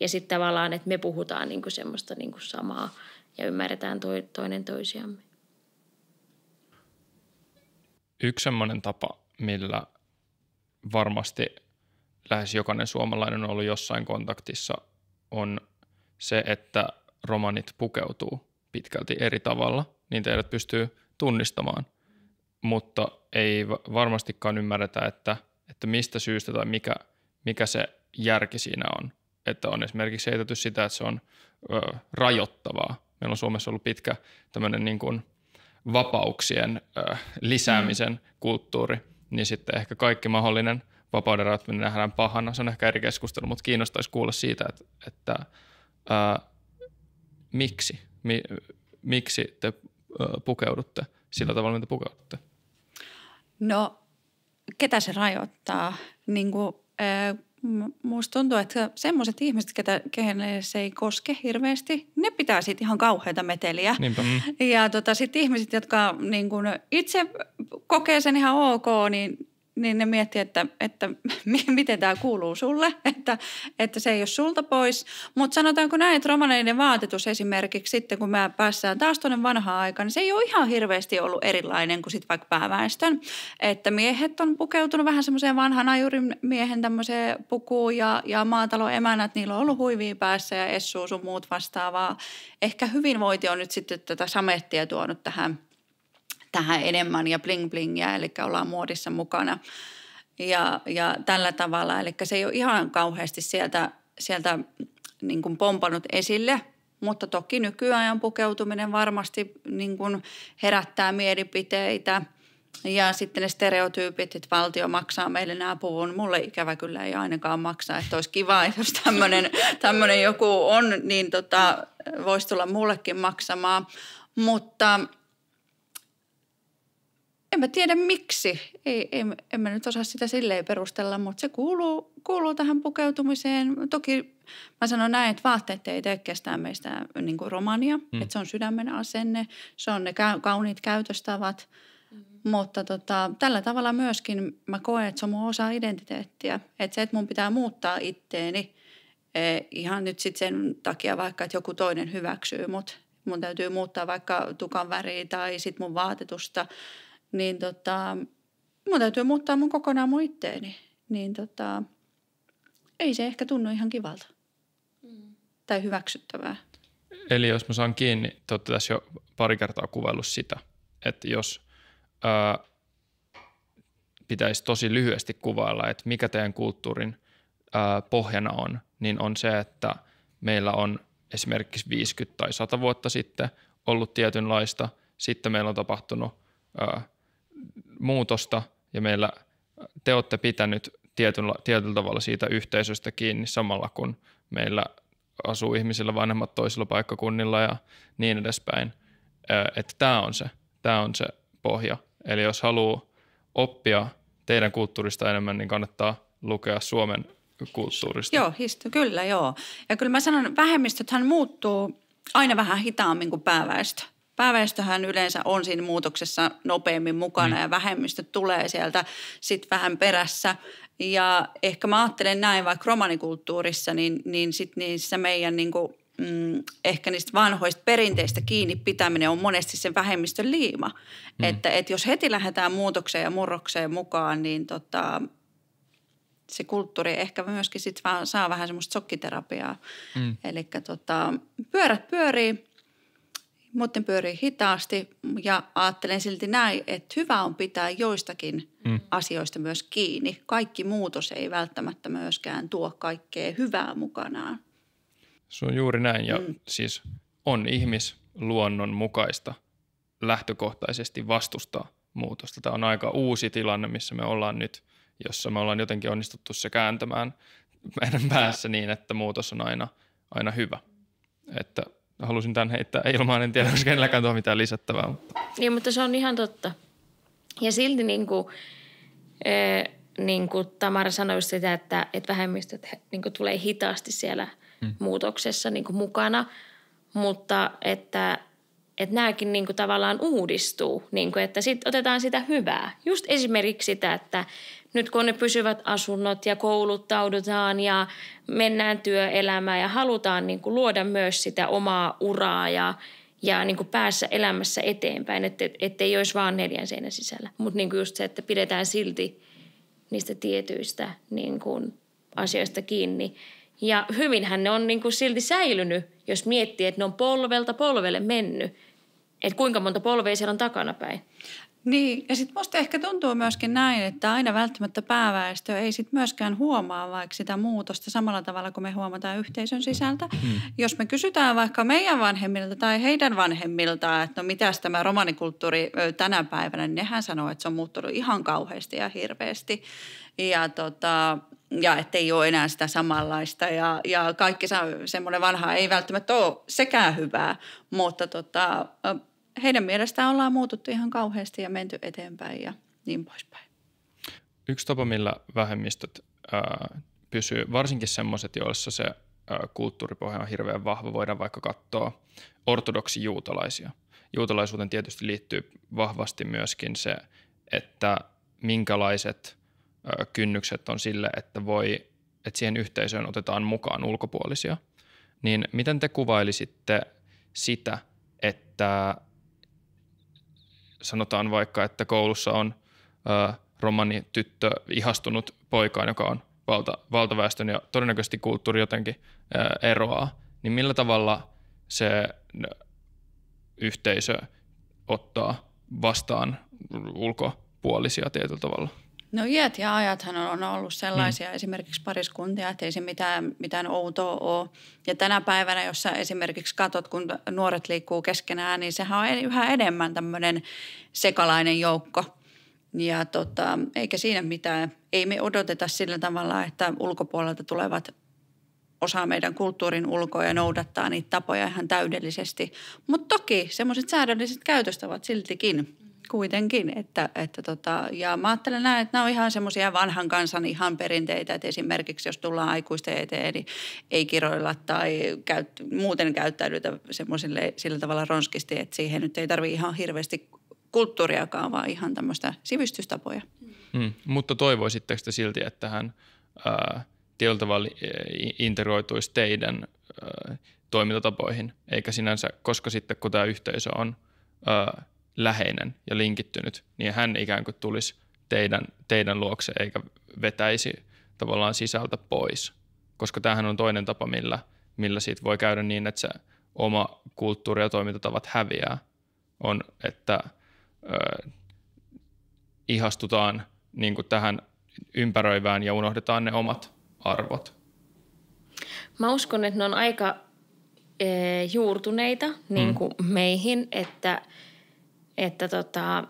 Ja sitten tavallaan, että me puhutaan niin kuin semmoista niin kuin samaa ja ymmärretään toinen toisiamme. Yksi semmoinen tapa, millä varmasti lähes jokainen suomalainen on ollut jossain kontaktissa, on se, että romanit pukeutuu pitkälti eri tavalla, niin teidät pystyy tunnistamaan. Mutta ei varmastikaan ymmärretä, että, että mistä syystä tai mikä, mikä se järki siinä on. Että on esimerkiksi heitetty sitä, että se on ö, rajoittavaa. Meillä on Suomessa ollut pitkä tämmöinen niin kuin – vapauksien ö, lisäämisen mm. kulttuuri, niin sitten ehkä kaikki mahdollinen vapauden rajoittaminen nähdään pahana. Se on ehkä eri keskustelu, mutta kiinnostaisi kuulla siitä, että, että ö, miksi, mi, miksi te pukeudutte sillä tavalla, mitä pukeudutte? No, ketä se rajoittaa? Niin kuin, ö, Musta tuntuu, että semmoiset ihmiset, ketä, kehen se ei koske hirveästi, ne pitää siitä ihan kauheita meteliä. Niinpä. Mm. Ja tota, sitten ihmiset, jotka niin kun itse kokee sen ihan ok, niin niin ne miettii, että, että <laughs> miten tämä kuuluu sulle, että, että se ei ole sulta pois. Mutta sanotaanko näin, että romaneiden vaatetus esimerkiksi sitten, kun mä päässään taas tuonne vanhaan aikaan, niin se ei ole ihan hirveästi ollut erilainen kuin sitten vaikka pääväestön. Että miehet on pukeutunut vähän semmoiseen vanhan ajurin miehen tämmöiseen pukuun ja, ja maataloemänät, niillä on ollut huivia päässä ja essuun sun muut vastaavaa. Ehkä hyvinvointi on nyt sitten tätä samettia tuonut tähän – tähän enemmän ja bling-blingiä, eli ollaan muodissa mukana ja, ja tällä tavalla. Eli se ei ole ihan kauheasti sieltä, sieltä niin kuin pompanut esille, mutta toki nykyajan pukeutuminen varmasti niin kuin herättää mielipiteitä – ja sitten ne stereotyypit, että valtio maksaa meille nämä puvun. Mulle ikävä kyllä ei ainakaan maksaa, että olisi kiva, jos tämmöinen joku on, niin tota, voisi tulla mullekin maksamaan. Mutta en mä tiedä miksi. Ei, ei, en mä nyt osaa sitä silleen perustella, mutta se kuuluu, kuuluu tähän pukeutumiseen. Toki mä sanon näin, että vaatteet ei tee kestää meistä niin kuin romania. Mm. Että se on sydämen asenne, se on ne kauniit käytöstavat. Mm. Mutta tota, tällä tavalla myöskin mä koen, että se on mun osa identiteettiä. Että se, että mun pitää muuttaa itteeni e, ihan nyt sitten sen takia vaikka, että joku toinen hyväksyy mut. Mun täytyy muuttaa vaikka tukan väriä tai sit mun vaatetusta – niin tota, mun täytyy muuttaa mun kokonaan mun itteeni. Niin tota, ei se ehkä tunnu ihan kivalta mm. tai hyväksyttävää. Eli jos mä saan kiinni, te olette tässä jo pari kertaa kuvaillut sitä, että jos ää, pitäisi tosi lyhyesti kuvailla, että mikä teidän kulttuurin ää, pohjana on, niin on se, että meillä on esimerkiksi 50 tai 100 vuotta sitten ollut tietynlaista, sitten meillä on tapahtunut ää, muutosta ja meillä te olette pitänyt tietyllä, tietyllä tavalla siitä yhteisöstä kiinni samalla kun meillä asuu ihmisillä vanhemmat toisilla paikkakunnilla ja niin edespäin. Että tämä on se, tämä on se pohja. Eli jos haluaa oppia teidän kulttuurista enemmän, niin kannattaa lukea Suomen kulttuurista. Joo, histo, kyllä joo. Ja kyllä mä sanon, vähemmistöthän muuttuu aina vähän hitaammin kuin pääväestö. Pääväestöhän yleensä on siinä muutoksessa nopeammin mukana mm. ja vähemmistö tulee sieltä sitten vähän perässä. Ja ehkä mä ajattelen näin vaikka romanikulttuurissa, niin, niin sitten niissä meidän niin kuin, mm, ehkä niistä vanhoista perinteistä kiinni pitäminen on monesti sen vähemmistön liima. Mm. Että et jos heti lähdetään muutokseen ja murrokseen mukaan, niin tota, se kulttuuri ehkä myöskin sit vaan saa vähän semmoista sokkiterapiaa. Mm. Eli tota, pyörät pyörii muuten pyörii hitaasti ja ajattelen silti näin, että hyvä on pitää joistakin mm. asioista myös kiinni. Kaikki muutos ei välttämättä myöskään tuo kaikkea hyvää mukanaan. Se on juuri näin ja mm. siis on ihmisluonnon mukaista lähtökohtaisesti vastustaa muutosta. Tämä on aika uusi tilanne, missä me ollaan nyt, jossa me ollaan jotenkin onnistuttu se kääntämään meidän päässä niin, että muutos on aina, aina hyvä. Että halusin tämän heittää ilmaan, en tiedä, koska kenelläkään tuo mitään lisättävää. Mutta. Niin, mutta se on ihan totta. Ja silti niin kuin, e- niin kuin Tamara sanoi sitä, että, että vähemmistöt niin kuin tulee hitaasti siellä hmm. muutoksessa niin kuin mukana, mutta että, että nämäkin niin kuin tavallaan uudistuu, niin kuin, että sit otetaan sitä hyvää. Just esimerkiksi sitä, että nyt kun on ne pysyvät asunnot ja kouluttaudutaan ja mennään työelämään ja halutaan niin kuin luoda myös sitä omaa uraa ja, ja niin kuin päässä elämässä eteenpäin, että ettei olisi vaan neljän seinän sisällä. Mutta niin just se, että pidetään silti niistä tietyistä niin kuin asioista kiinni. Ja hyvinhän ne on niin kuin silti säilynyt, jos miettii, että ne on polvelta polvelle mennyt. Että kuinka monta polvea siellä on takanapäin. Niin, ja sitten musta ehkä tuntuu myöskin näin, että aina välttämättä pääväestö ei sitten myöskään huomaa vaikka sitä muutosta samalla tavalla kuin me huomataan yhteisön sisältä. Mm. Jos me kysytään vaikka meidän vanhemmilta tai heidän vanhemmilta, että no mitäs tämä romanikulttuuri tänä päivänä, niin nehän sanoo, että se on muuttunut ihan kauheasti ja hirveästi. Ja tota, ja ettei ole enää sitä samanlaista ja, ja kaikki semmoinen vanha ei välttämättä ole sekään hyvää, mutta tota, heidän mielestään ollaan muututtu ihan kauheasti ja menty eteenpäin ja niin poispäin. Yksi tapa, millä vähemmistöt äh, pysyy, varsinkin semmoiset, joissa se äh, kulttuuripohja on hirveän vahva, voidaan vaikka katsoa ortodoksi juutalaisia. Juutalaisuuteen tietysti liittyy vahvasti myöskin se, että minkälaiset äh, kynnykset on sille, että voi, että siihen yhteisöön otetaan mukaan ulkopuolisia. Niin miten te kuvailisitte sitä, että sanotaan vaikka, että koulussa on ö, romani tyttö ihastunut poikaan, joka on valta, valtaväestön ja todennäköisesti kulttuuri jotenkin eroaa, niin millä tavalla se yhteisö ottaa vastaan ulkopuolisia tietyllä tavalla? No iät ja ajathan on ollut sellaisia hmm. esimerkiksi pariskuntia, että ei se mitään, mitään outoa ole. Ja tänä päivänä, jos sä esimerkiksi katot, kun nuoret liikkuu keskenään, niin sehän on yhä enemmän tämmöinen sekalainen joukko. Ja tota, eikä siinä mitään. Ei me odoteta sillä tavalla, että ulkopuolelta tulevat osaa meidän kulttuurin ulkoa ja noudattaa niitä tapoja ihan täydellisesti. Mutta toki semmoiset säädölliset käytöstä ovat siltikin kuitenkin. Että, että tota, ja mä ajattelen näin, että nämä on ihan semmoisia vanhan kansan ihan perinteitä, että esimerkiksi jos tullaan aikuisten eteen, niin ei kiroilla tai käyt, muuten käyttäydytä semmoisille sillä tavalla ronskisti, että siihen nyt ei tarvi ihan hirveästi kulttuuriakaan, vaan ihan tämmöistä sivistystapoja. Mm, mutta toivoisitteko te silti, että hän tietyllä tavalla integroituisi teidän ää, toimintatapoihin, eikä sinänsä, koska sitten kun tämä yhteisö on ää, läheinen ja linkittynyt, niin hän ikään kuin tulisi teidän, teidän luokse eikä vetäisi tavallaan sisältä pois. Koska tämähän on toinen tapa, millä, millä siitä voi käydä niin, että se oma kulttuuri ja toimintatavat häviää. On, että ö, ihastutaan niin kuin tähän ympäröivään ja unohdetaan ne omat arvot. Mä uskon, että ne on aika e, juurtuneita niin mm. kuin mm. meihin, että – että tota,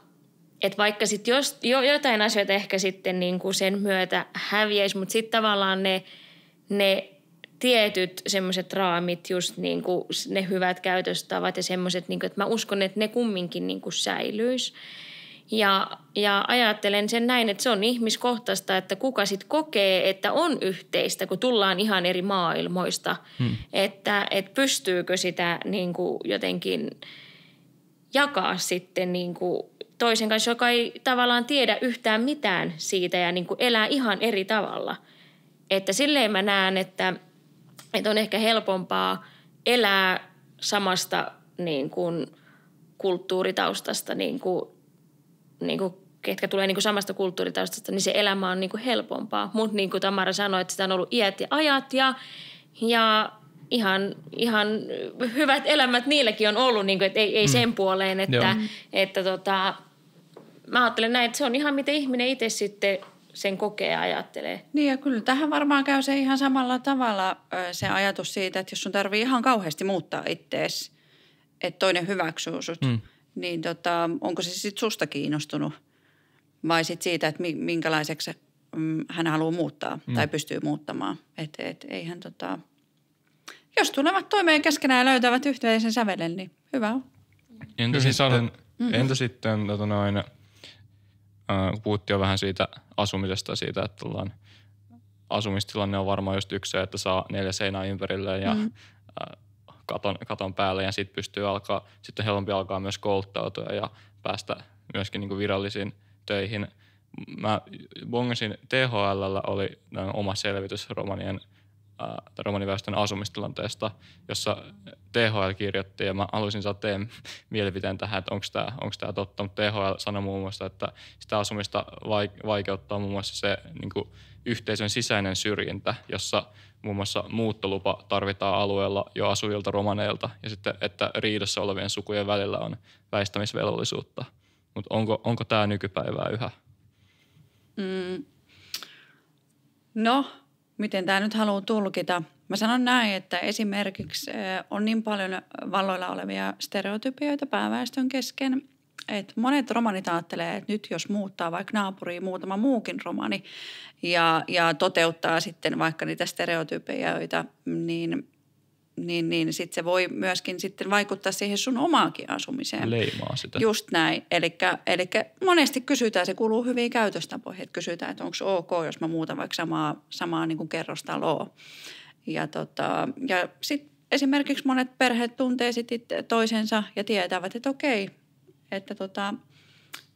et vaikka sitten jos, jo, jotain asioita ehkä sitten niin kuin sen myötä häviäisi, mutta sitten tavallaan ne, ne tietyt semmoiset raamit, just niin kuin ne hyvät käytöstavat ja semmoiset, niin että mä uskon, että ne kumminkin niin kuin säilyisi. Ja, ja ajattelen sen näin, että se on ihmiskohtaista, että kuka sitten kokee, että on yhteistä, kun tullaan ihan eri maailmoista. Hmm. Että et pystyykö sitä niin kuin jotenkin – jakaa sitten niin kuin toisen kanssa, joka ei tavallaan tiedä yhtään mitään siitä ja niin kuin elää ihan eri tavalla. Että silleen mä näen, että, että on ehkä helpompaa elää samasta niin kuin kulttuuritaustasta, niin kuin, niin kuin, ketkä tulee niin kuin samasta kulttuuritaustasta, niin se elämä on niin kuin helpompaa. Mutta niin kuin Tamara sanoi, että sitä on ollut iät ja ajat ja, ja ihan, ihan hyvät elämät niilläkin on ollut, niin kuin, että ei, ei mm. puoleen, että, että, että tota, mä ajattelen näin, että se on ihan miten ihminen itse sitten sen kokee ja ajattelee. Niin ja kyllä tähän varmaan käy se ihan samalla tavalla se ajatus siitä, että jos sun tarvii ihan kauheasti muuttaa ittees, että toinen hyväksyy sut, mm. niin tota, onko se sitten susta kiinnostunut vai sitten siitä, että minkälaiseksi mm, hän haluaa muuttaa mm. tai pystyy muuttamaan. Että et, eihän tota, jos tulevat toimeen keskenään ja löytävät yhteisen sävelen, niin hyvä on. Entä Kyllä sitten, mm. entä sitten tota noin, äh, kun puhuttiin jo vähän siitä asumisesta, siitä, että ollaan, asumistilanne on varmaan just yksi se, että saa neljä seinää ympärille ja mm. äh, katon, katon päälle ja sitten pystyy alkaa, sitten helpompi alkaa myös kouluttautua ja päästä myöskin niin virallisiin töihin. Mä bongasin THL oli oma selvitys romanien – romaniväestön asumistilanteesta, jossa THL kirjoitti, ja mä haluaisin saada teidän <laughs> mielipiteen tähän, että onko tämä onks tää totta, mutta THL sanoi muun muassa, että sitä asumista vaikeuttaa muun muassa se niin kuin yhteisön sisäinen syrjintä, jossa muun muassa muuttolupa tarvitaan alueella jo asujilta romaneilta, ja sitten, että riidassa olevien sukujen välillä on väistämisvelvollisuutta. Mutta onko, onko tämä nykypäivää yhä? Mm. No, miten tämä nyt haluaa tulkita. Mä sanon näin, että esimerkiksi on niin paljon valloilla olevia stereotypioita pääväestön kesken, että monet romanit ajattelee, että nyt jos muuttaa vaikka naapuriin muutama muukin romani ja, ja toteuttaa sitten vaikka niitä stereotypioita, niin niin, niin sitten se voi myöskin sitten vaikuttaa siihen sun omaakin asumiseen. Leimaa sitä. Just näin. Eli monesti kysytään, se kuuluu hyviin käytöstapoihin, että kysytään, että onko ok, jos mä muutan vaikka samaa, samaa niin kuin kerrostaloa. Ja, tota, ja sitten esimerkiksi monet perheet tuntee sitten toisensa ja tietävät, että okei, että tota,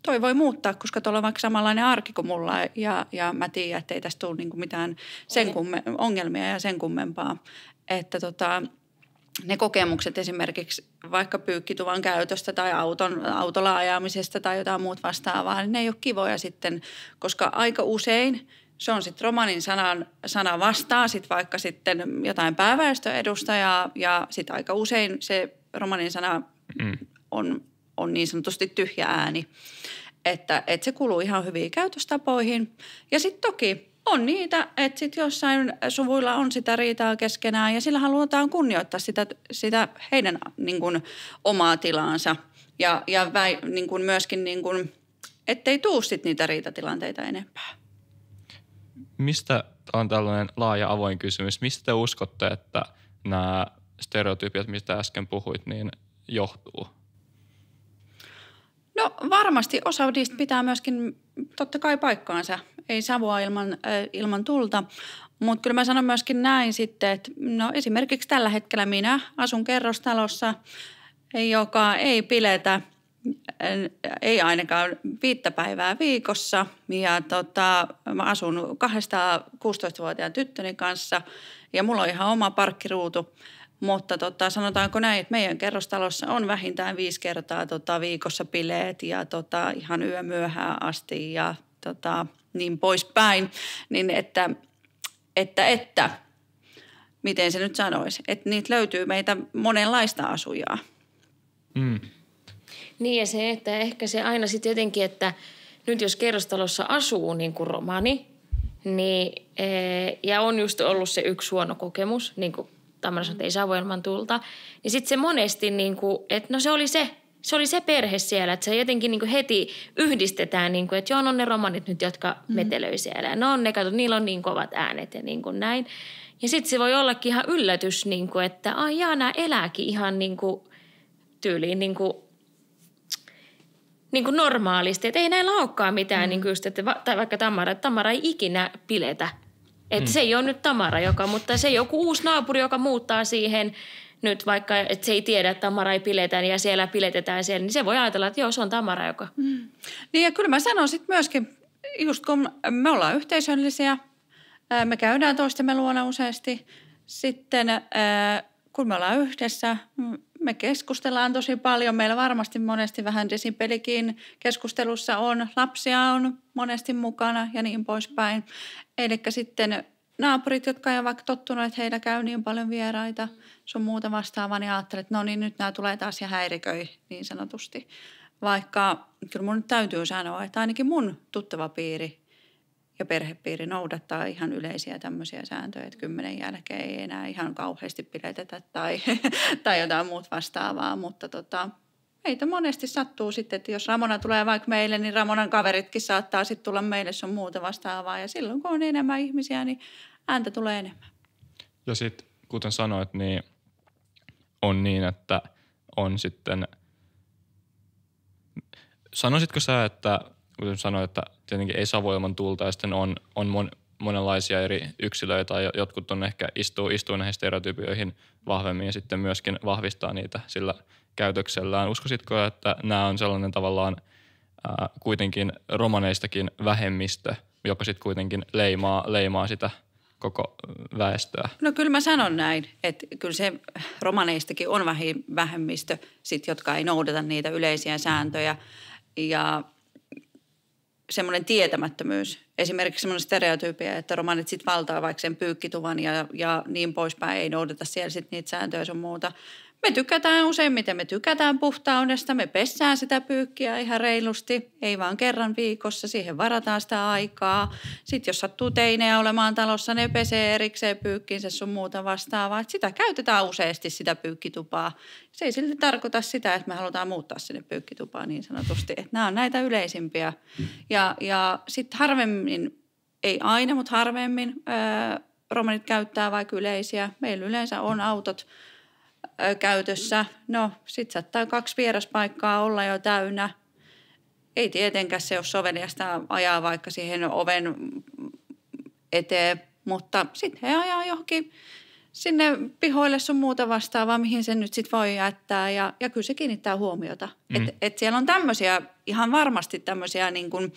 toi voi muuttaa, koska tuolla on vaikka samanlainen arki kuin mulla ja, ja mä tiedän, että ei tästä tule niin mitään sen kumme, ongelmia ja sen kummempaa että tota, ne kokemukset esimerkiksi vaikka pyykkituvan käytöstä tai auton, autolla ajamisesta tai jotain muut vastaavaa, niin ne ei ole kivoja sitten, koska aika usein se on sitten romanin sanan, sana vastaa sitten vaikka sitten jotain pääväestöedustajaa ja sitten aika usein se romanin sana mm. on, on niin sanotusti tyhjä ääni, että, että se kuluu ihan hyviin käytöstapoihin. Ja sitten toki on niitä, että sitten jossain suvuilla on sitä riitaa keskenään ja sillä halutaan kunnioittaa sitä, sitä heidän niin kuin, omaa tilaansa ja, ja väi, niin kuin myöskin, niin kuin, ettei tuu sit niitä riitatilanteita enempää. Mistä on tällainen laaja avoin kysymys, mistä te uskotte, että nämä stereotypiat, mistä äsken puhuit, niin johtuu? No varmasti osa niistä pitää myöskin totta kai paikkaansa. Ei savua ilman, äh, ilman tulta. Mutta kyllä mä sanon myöskin näin sitten, että no esimerkiksi tällä hetkellä minä asun kerrostalossa, joka ei piletä ei ainakaan viittä päivää viikossa. Ja tota, mä asun 216-vuotiaan tyttöni kanssa ja mulla on ihan oma parkkiruutu. Mutta tota, sanotaanko näin, että meidän kerrostalossa on vähintään viisi kertaa tota, viikossa bileet ja tota, ihan myöhään asti ja tota, niin poispäin. Niin että, että, että, miten se nyt sanoisi, että niitä löytyy meitä monenlaista asujaa. Mm. Niin ja se, että ehkä se aina sitten jotenkin, että nyt jos kerrostalossa asuu niin kuin romani, niin, eh, ja on just ollut se yksi huono kokemus, niin kuin mä sanoin, että ei mm. saa ilman tulta. ja sitten se monesti, niin kuin, että no se oli se, se oli se perhe siellä, että se jotenkin niin kuin heti yhdistetään, niin kuin, että joo, on no ne romanit nyt, jotka metelöi mm. siellä. Ja no on ne, kato, niillä on niin kovat äänet ja niin kuin näin. Ja sitten se voi ollakin ihan yllätys, niin kuin, että ai jaa, nämä elääkin ihan niin kuin, tyyliin niin kuin, niin kuin normaalisti. Että ei näillä olekaan mitään, mm. niin kuin just, että, tai vaikka Tamara, että Tamara ei ikinä piletä et mm. Se ei ole nyt Tamara, joka, mutta se joku uusi naapuri, joka muuttaa siihen nyt vaikka, että se ei tiedä, että Tamara ei piletä niin ja siellä piletetään siellä, niin se voi ajatella, että joo, se on Tamara, joka. Mm. Niin ja kyllä mä sanon sitten myöskin, just kun me ollaan yhteisöllisiä, me käydään toistemme luona useasti, sitten kun me ollaan yhdessä, mm, me keskustellaan tosi paljon. Meillä varmasti monesti vähän desipelikin keskustelussa on. Lapsia on monesti mukana ja niin poispäin. Eli sitten naapurit, jotka ei ole vaikka tottunut, että heillä käy niin paljon vieraita, sun muuta vastaavaa, niin ajattelet, että no niin, nyt nämä tulee taas ja häiriköi niin sanotusti. Vaikka kyllä mun täytyy sanoa, että ainakin mun tuttava piiri ja perhepiiri noudattaa ihan yleisiä tämmöisiä sääntöjä, että kymmenen jälkeen ei enää ihan kauheasti piletetä tai, <laughs> tai jotain muut vastaavaa, mutta tota, meitä monesti sattuu sitten, että jos Ramona tulee vaikka meille, niin Ramonan kaveritkin saattaa sitten tulla meille on muuta vastaavaa ja silloin kun on enemmän ihmisiä, niin ääntä tulee enemmän. Ja sitten kuten sanoit, niin on niin, että on sitten, sanoisitko sä, että kuten sanoit, että tietenkin ei savoilman tulta ja sitten on, on mon, monenlaisia eri yksilöitä ja jotkut on ehkä istuu, istuu näihin stereotypioihin vahvemmin ja sitten myöskin vahvistaa niitä sillä käytöksellään. Uskoisitko, että nämä on sellainen tavallaan ää, kuitenkin romaneistakin vähemmistö, joka sitten kuitenkin leimaa, leimaa sitä koko väestöä? No kyllä mä sanon näin, että kyllä se romaneistakin on vähemmistö, sit, jotka ei noudata niitä yleisiä sääntöjä ja – semmoinen tietämättömyys. Esimerkiksi semmoinen stereotyyppiä, että romanit sitten valtaa vaikka sen pyykkituvan ja, ja niin poispäin, ei noudata siellä sitten niitä sääntöjä sun muuta. Me tykätään useimmiten, me tykätään puhtaudesta, me pessään sitä pyykkiä ihan reilusti, ei vaan kerran viikossa, siihen varataan sitä aikaa. Sitten jos sattuu teinejä olemaan talossa, ne pesee erikseen pyykkinsä sun muuta vastaavaa. Et sitä käytetään useasti sitä pyykkitupaa. Se ei silti tarkoita sitä, että me halutaan muuttaa sinne pyykkitupaan niin sanotusti. Et nämä on näitä yleisimpiä. Ja, ja sitten harvemmin, ei aina, mutta harvemmin, öö, romanit käyttää vaikka yleisiä. Meillä yleensä on autot käytössä. No, sitten saattaa kaksi vieraspaikkaa olla jo täynnä. Ei tietenkään se ole soveliasta ajaa vaikka siihen oven eteen, mutta sitten he ajaa johonkin sinne pihoille sun muuta vastaavaa, mihin sen nyt sitten voi jättää. Ja, ja kyllä se kiinnittää huomiota. Mm. Että et siellä on tämmöisiä, ihan varmasti tämmöisiä niin kuin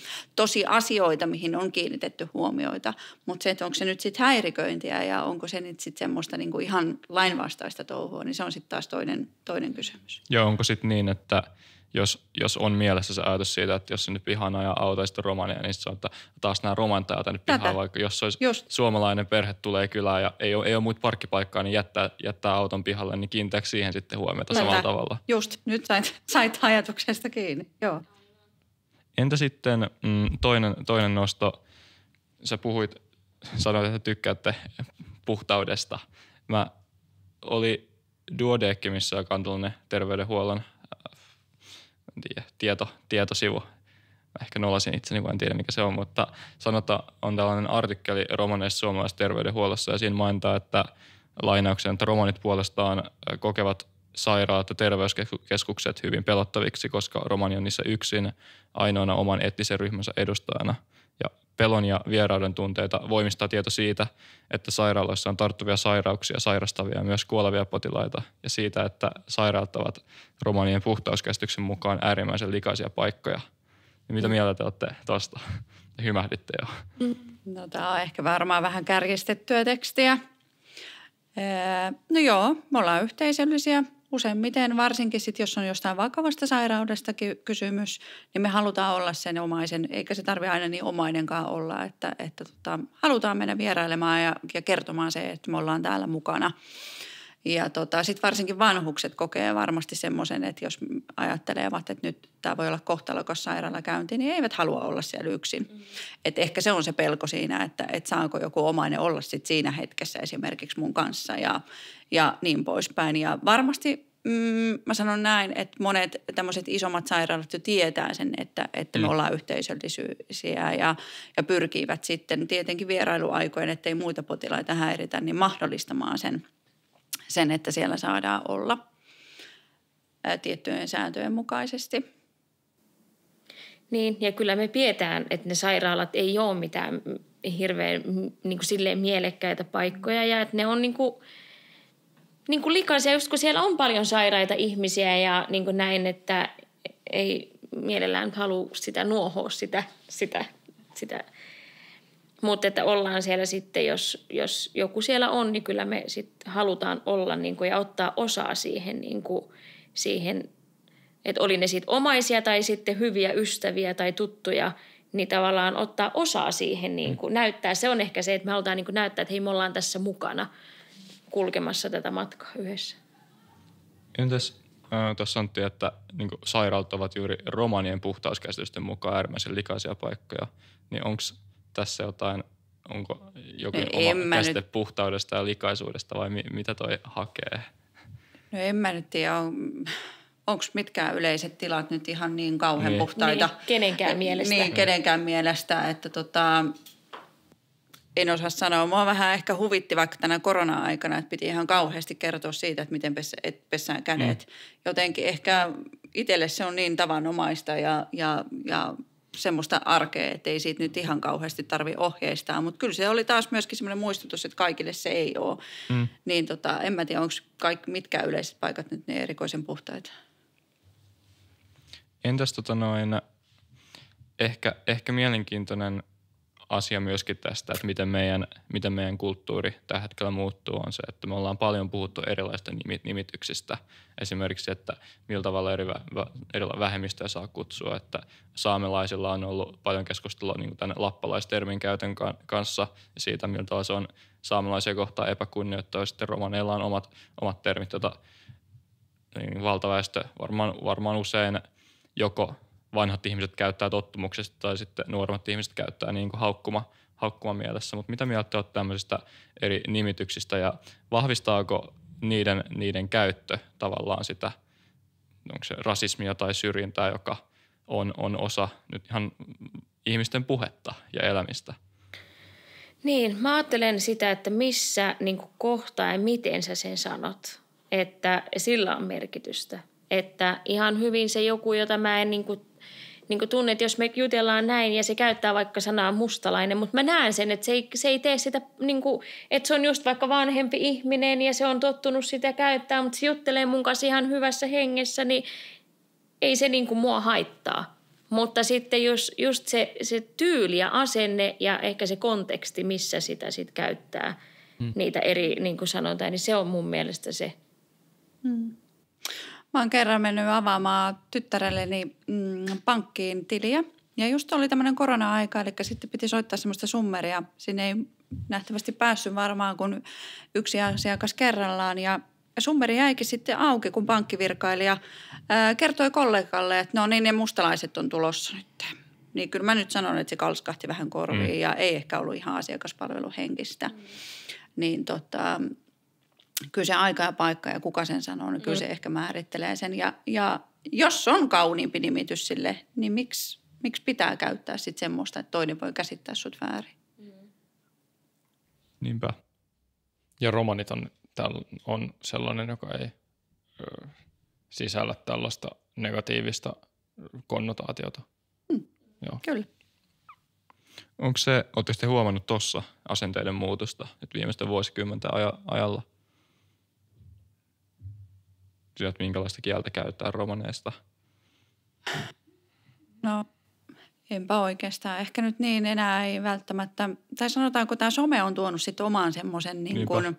asioita, mihin on kiinnitetty huomioita. Mutta se, että onko se nyt sitten häiriköintiä ja onko se nyt sitten semmoista niin kuin ihan lainvastaista touhua, niin se on sitten taas toinen, toinen kysymys. Joo, onko sitten niin, että – jos, jos on mielessä se ajatus siitä, että jos se nyt pihaan ajaa auto ja niin se on, että taas nämä romantaa ajaa tänne pihaan, vaikka jos olisi Just. suomalainen perhe tulee kylään ja ei ole, ei ole muut parkkipaikkaa, niin jättää, jättää auton pihalle, niin kiinnittääkö siihen sitten huomiota Tätä. samalla tavalla? Just, nyt sait, sait ajatuksesta kiinni, joo. Entä sitten mm, toinen, toinen nosto, sä puhuit, sanoit, että tykkäätte puhtaudesta. Mä oli Duodeckimissa, joka on tällainen terveydenhuollon tiedä, tieto, tietosivu. Ehkä nolasin itseni, niin kun en tiedä mikä se on, mutta sanota on tällainen artikkeli romaneissa suomalaisessa terveydenhuollossa ja siinä mainitaan, että lainauksen, että romanit puolestaan äh, kokevat sairaat ja terveyskeskukset hyvin pelottaviksi, koska romani on niissä yksin ainoana oman etnisen ryhmänsä edustajana – pelon ja vierauden tunteita voimistaa tieto siitä, että sairaaloissa on tarttuvia sairauksia, sairastavia ja myös kuolevia potilaita ja siitä, että sairaat ovat romanien puhtauskäsityksen mukaan äärimmäisen likaisia paikkoja. Ja niin mitä mieltä te olette tuosta? hymähditte jo. Mm. No tämä on ehkä varmaan vähän kärjistettyä tekstiä. No joo, me ollaan yhteisöllisiä useimmiten varsinkin sit, jos on jostain vakavasta sairaudesta kysymys, niin me halutaan olla sen omaisen, eikä se tarvi aina niin omainenkaan olla, että, että tota, halutaan mennä vierailemaan ja, ja kertomaan se, että me ollaan täällä mukana – ja tota, sitten varsinkin vanhukset kokee varmasti semmoisen, että jos ajattelevat, että nyt tämä voi olla kohtalokas sairaalakäynti, niin eivät halua olla siellä yksin. Mm. Et ehkä se on se pelko siinä, että et saanko joku omainen olla sit siinä hetkessä esimerkiksi mun kanssa ja, ja niin poispäin. Ja varmasti mm, mä sanon näin, että monet tämmöiset isommat sairaalat jo tietää sen, että, että me mm. ollaan yhteisöllisiä ja, ja pyrkivät sitten tietenkin vierailuaikojen, ettei muita potilaita häiritä, niin mahdollistamaan sen – sen, että siellä saadaan olla tiettyjen sääntöjen mukaisesti. Niin, ja kyllä me pidetään, että ne sairaalat ei ole mitään hirveän niin kuin silleen mielekkäitä paikkoja ja että ne on niin kuin, niin kuin likaisia, just kun siellä on paljon sairaita ihmisiä ja niin kuin näin, että ei mielellään halua sitä nuohoa sitä, sitä, sitä mutta että ollaan siellä sitten, jos, jos joku siellä on, niin kyllä me sitten halutaan olla niin kuin, ja ottaa osaa siihen, niin kuin, siihen että oli ne sitten omaisia tai sitten hyviä ystäviä tai tuttuja, niin tavallaan ottaa osaa siihen niin kuin, mm. näyttää. Se on ehkä se, että me halutaan niin kuin, näyttää, että hei me ollaan tässä mukana kulkemassa tätä matkaa yhdessä. Entäs äh, tuossa sanottiin, että niin sairauttavat juuri romanien puhtauskäsitysten mukaan äärimmäisen likaisia paikkoja, niin onko tässä jotain, onko jokin no, oma käsite nyt... puhtaudesta ja likaisuudesta vai mi- mitä toi hakee? No en mä nyt tiedä, onko mitkään yleiset tilat nyt ihan niin kauhean niin. puhtaita. Niin, kenenkään niin, mielestä. Niin, kenenkään mielestä, että tota, en osaa sanoa. Mua vähän ehkä huvitti vaikka tänä korona-aikana, että piti ihan kauheasti kertoa siitä, että miten pes, et pessään kädet. Mm. Jotenkin ehkä itselle se on niin tavanomaista ja, ja, ja semmoista arkea, että ei siitä nyt ihan kauheasti tarvi ohjeistaa, mutta kyllä se oli taas myöskin semmoinen muistutus, että kaikille se ei ole. Mm. Niin tota, en mä tiedä, onko kaikki, mitkä yleiset paikat nyt ne erikoisen puhtaita. Entäs tota noin, ehkä, ehkä mielenkiintoinen asia myöskin tästä, että miten meidän, miten meidän kulttuuri tällä hetkellä muuttuu, on se, että me ollaan paljon puhuttu erilaista nimityksistä. Esimerkiksi, että millä tavalla eri, eri vähemmistöjä saa kutsua, että saamelaisilla on ollut paljon keskustelua niin tämän lappalaistermin käytön kanssa siitä, miltä se on saamelaisia kohtaa epäkunnioittava. Sitten romaneilla on omat, omat termit, joita niin valtaväestö varmaan, varmaan usein joko vanhat ihmiset käyttää tottumuksesta tai sitten nuoremmat ihmiset käyttää niin kuin haukkuma, haukkuma mielessä. Mutta mitä mieltä olet tämmöisistä eri nimityksistä ja vahvistaako niiden, niiden käyttö tavallaan sitä, onko se rasismia tai syrjintää, joka on, on osa nyt ihan ihmisten puhetta ja elämistä? Niin, mä ajattelen sitä, että missä niin kohtaa ja miten sä sen sanot, että sillä on merkitystä. Että ihan hyvin se joku, jota mä en niin kuin niin tunne, että jos me jutellaan näin ja se käyttää vaikka sanaa mustalainen, mutta mä näen sen, että se ei, se ei tee sitä, niin kuin, että se on just vaikka vanhempi ihminen ja se on tottunut sitä käyttää, mutta se juttelee mun kanssa ihan hyvässä hengessä, niin ei se niin kuin mua haittaa. Mutta sitten jos just se, se tyyli ja asenne ja ehkä se konteksti, missä sitä sitten käyttää, mm. niitä eri, niin kuin sanotaan, niin se on mun mielestä se. Mm. Mä oon kerran mennyt avaamaan tyttärelleni mm, pankkiin tiliä. Ja just oli tämmöinen korona-aika, eli sitten piti soittaa semmoista summeria. Sinne ei nähtävästi päässyt varmaan kuin yksi asiakas kerrallaan. Ja summeri jäikin sitten auki, kun pankkivirkailija ää, kertoi kollegalle, että no niin, ne mustalaiset on tulossa nyt. Niin kyllä mä nyt sanon, että se kalskahti vähän korviin mm. ja ei ehkä ollut ihan asiakaspalveluhenkistä. Mm. Niin tota, kyllä se aika ja paikka ja kuka sen sanoo, niin kyllä mm. se ehkä määrittelee sen. Ja, ja jos on kauniimpi nimitys sille, niin miksi, miksi pitää käyttää sitten semmoista, että toinen voi käsittää sut väärin? Mm. Niinpä. Ja romanit on, on sellainen, joka ei ö, sisällä tällaista negatiivista konnotaatiota. Mm. Joo. Kyllä. Onko se, oletteko te huomannut tuossa asenteiden muutosta nyt viimeisten vuosikymmenten ajalla – että minkälaista kieltä käytetään romaneista? No enpä oikeastaan. Ehkä nyt niin enää ei välttämättä, tai sanotaanko tämä some on tuonut sitten oman semmoisen niin kuin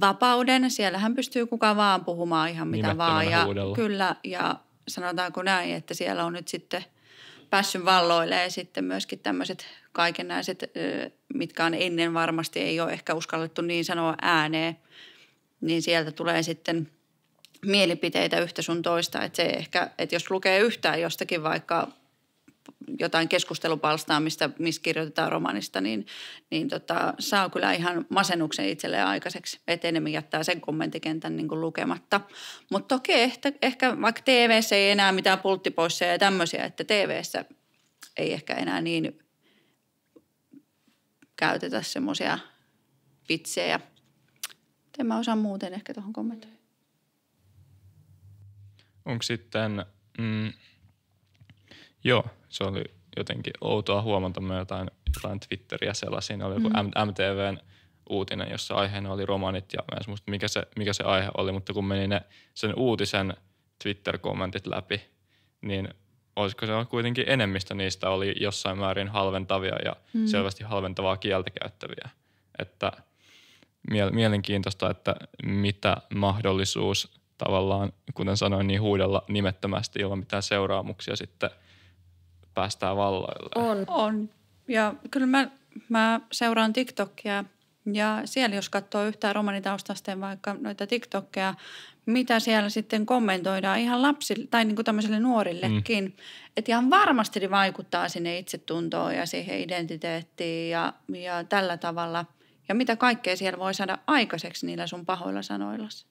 vapauden. Siellähän pystyy kuka vaan puhumaan ihan mitä vaan. Ja huudella. kyllä, ja sanotaanko näin, että siellä on nyt sitten päässyt valloille ja sitten myöskin tämmöiset kaikenlaiset, mitkä on ennen varmasti ei ole ehkä uskallettu niin sanoa ääneen, niin sieltä tulee sitten – mielipiteitä yhtä sun toista. Että se ehkä, että jos lukee yhtään jostakin vaikka jotain keskustelupalstaa, mistä, missä kirjoitetaan romanista, niin, niin tota, saa kyllä ihan masennuksen itselleen aikaiseksi, että enemmän jättää sen kommenttikentän niin kuin lukematta. Mutta toki ehkä, ehkä vaikka tv ei enää mitään pulttipoissa ja tämmöisiä, että tv ei ehkä enää niin käytetä semmoisia vitsejä. En mä osaa muuten ehkä tuohon kommentoida onko sitten, mm, joo, se oli jotenkin outoa huomata, mä jotain, jotain Twitteriä sellaisiin oli joku mm. MTVn uutinen, jossa aiheena oli romanit ja mä en muista, mikä se, mikä se aihe oli, mutta kun meni ne, sen uutisen Twitter-kommentit läpi, niin olisiko se kuitenkin enemmistö niistä oli jossain määrin halventavia ja mm. selvästi halventavaa kieltä käyttäviä. Että mielenkiintoista, että mitä mahdollisuus tavallaan, kuten sanoin, niin huudella nimettömästi ilman mitään seuraamuksia sitten päästään valloille. On. On. Ja kyllä mä, mä seuraan TikTokia ja siellä jos katsoo yhtään romanitaustasten vaikka noita TikTokia, mitä siellä sitten kommentoidaan ihan lapsille tai niin kuin tämmöiselle nuorillekin. Mm. Että ihan varmasti ne vaikuttaa sinne itsetuntoon ja siihen identiteettiin ja, ja tällä tavalla. Ja mitä kaikkea siellä voi saada aikaiseksi niillä sun pahoilla sanoillasi.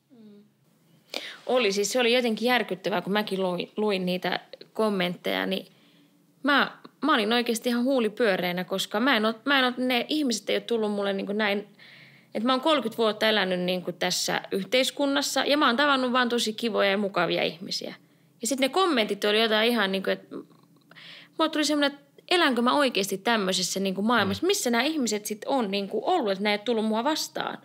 Oli siis, se oli jotenkin järkyttävää, kun mäkin luin, luin niitä kommentteja, niin mä, mä olin oikeasti ihan huulipyöreänä, koska mä en ole, mä en ole, ne ihmiset ei ole tullut mulle niin näin, että mä oon 30 vuotta elänyt niin kuin tässä yhteiskunnassa ja mä oon tavannut vaan tosi kivoja ja mukavia ihmisiä. Ja sitten ne kommentit oli jotain ihan niin kuin, että mulla tuli semmoinen, että elänkö mä oikeasti tämmöisessä niin kuin maailmassa, mm. missä nämä ihmiset sitten on niin kuin ollut, että nämä ei ole tullut mua vastaan.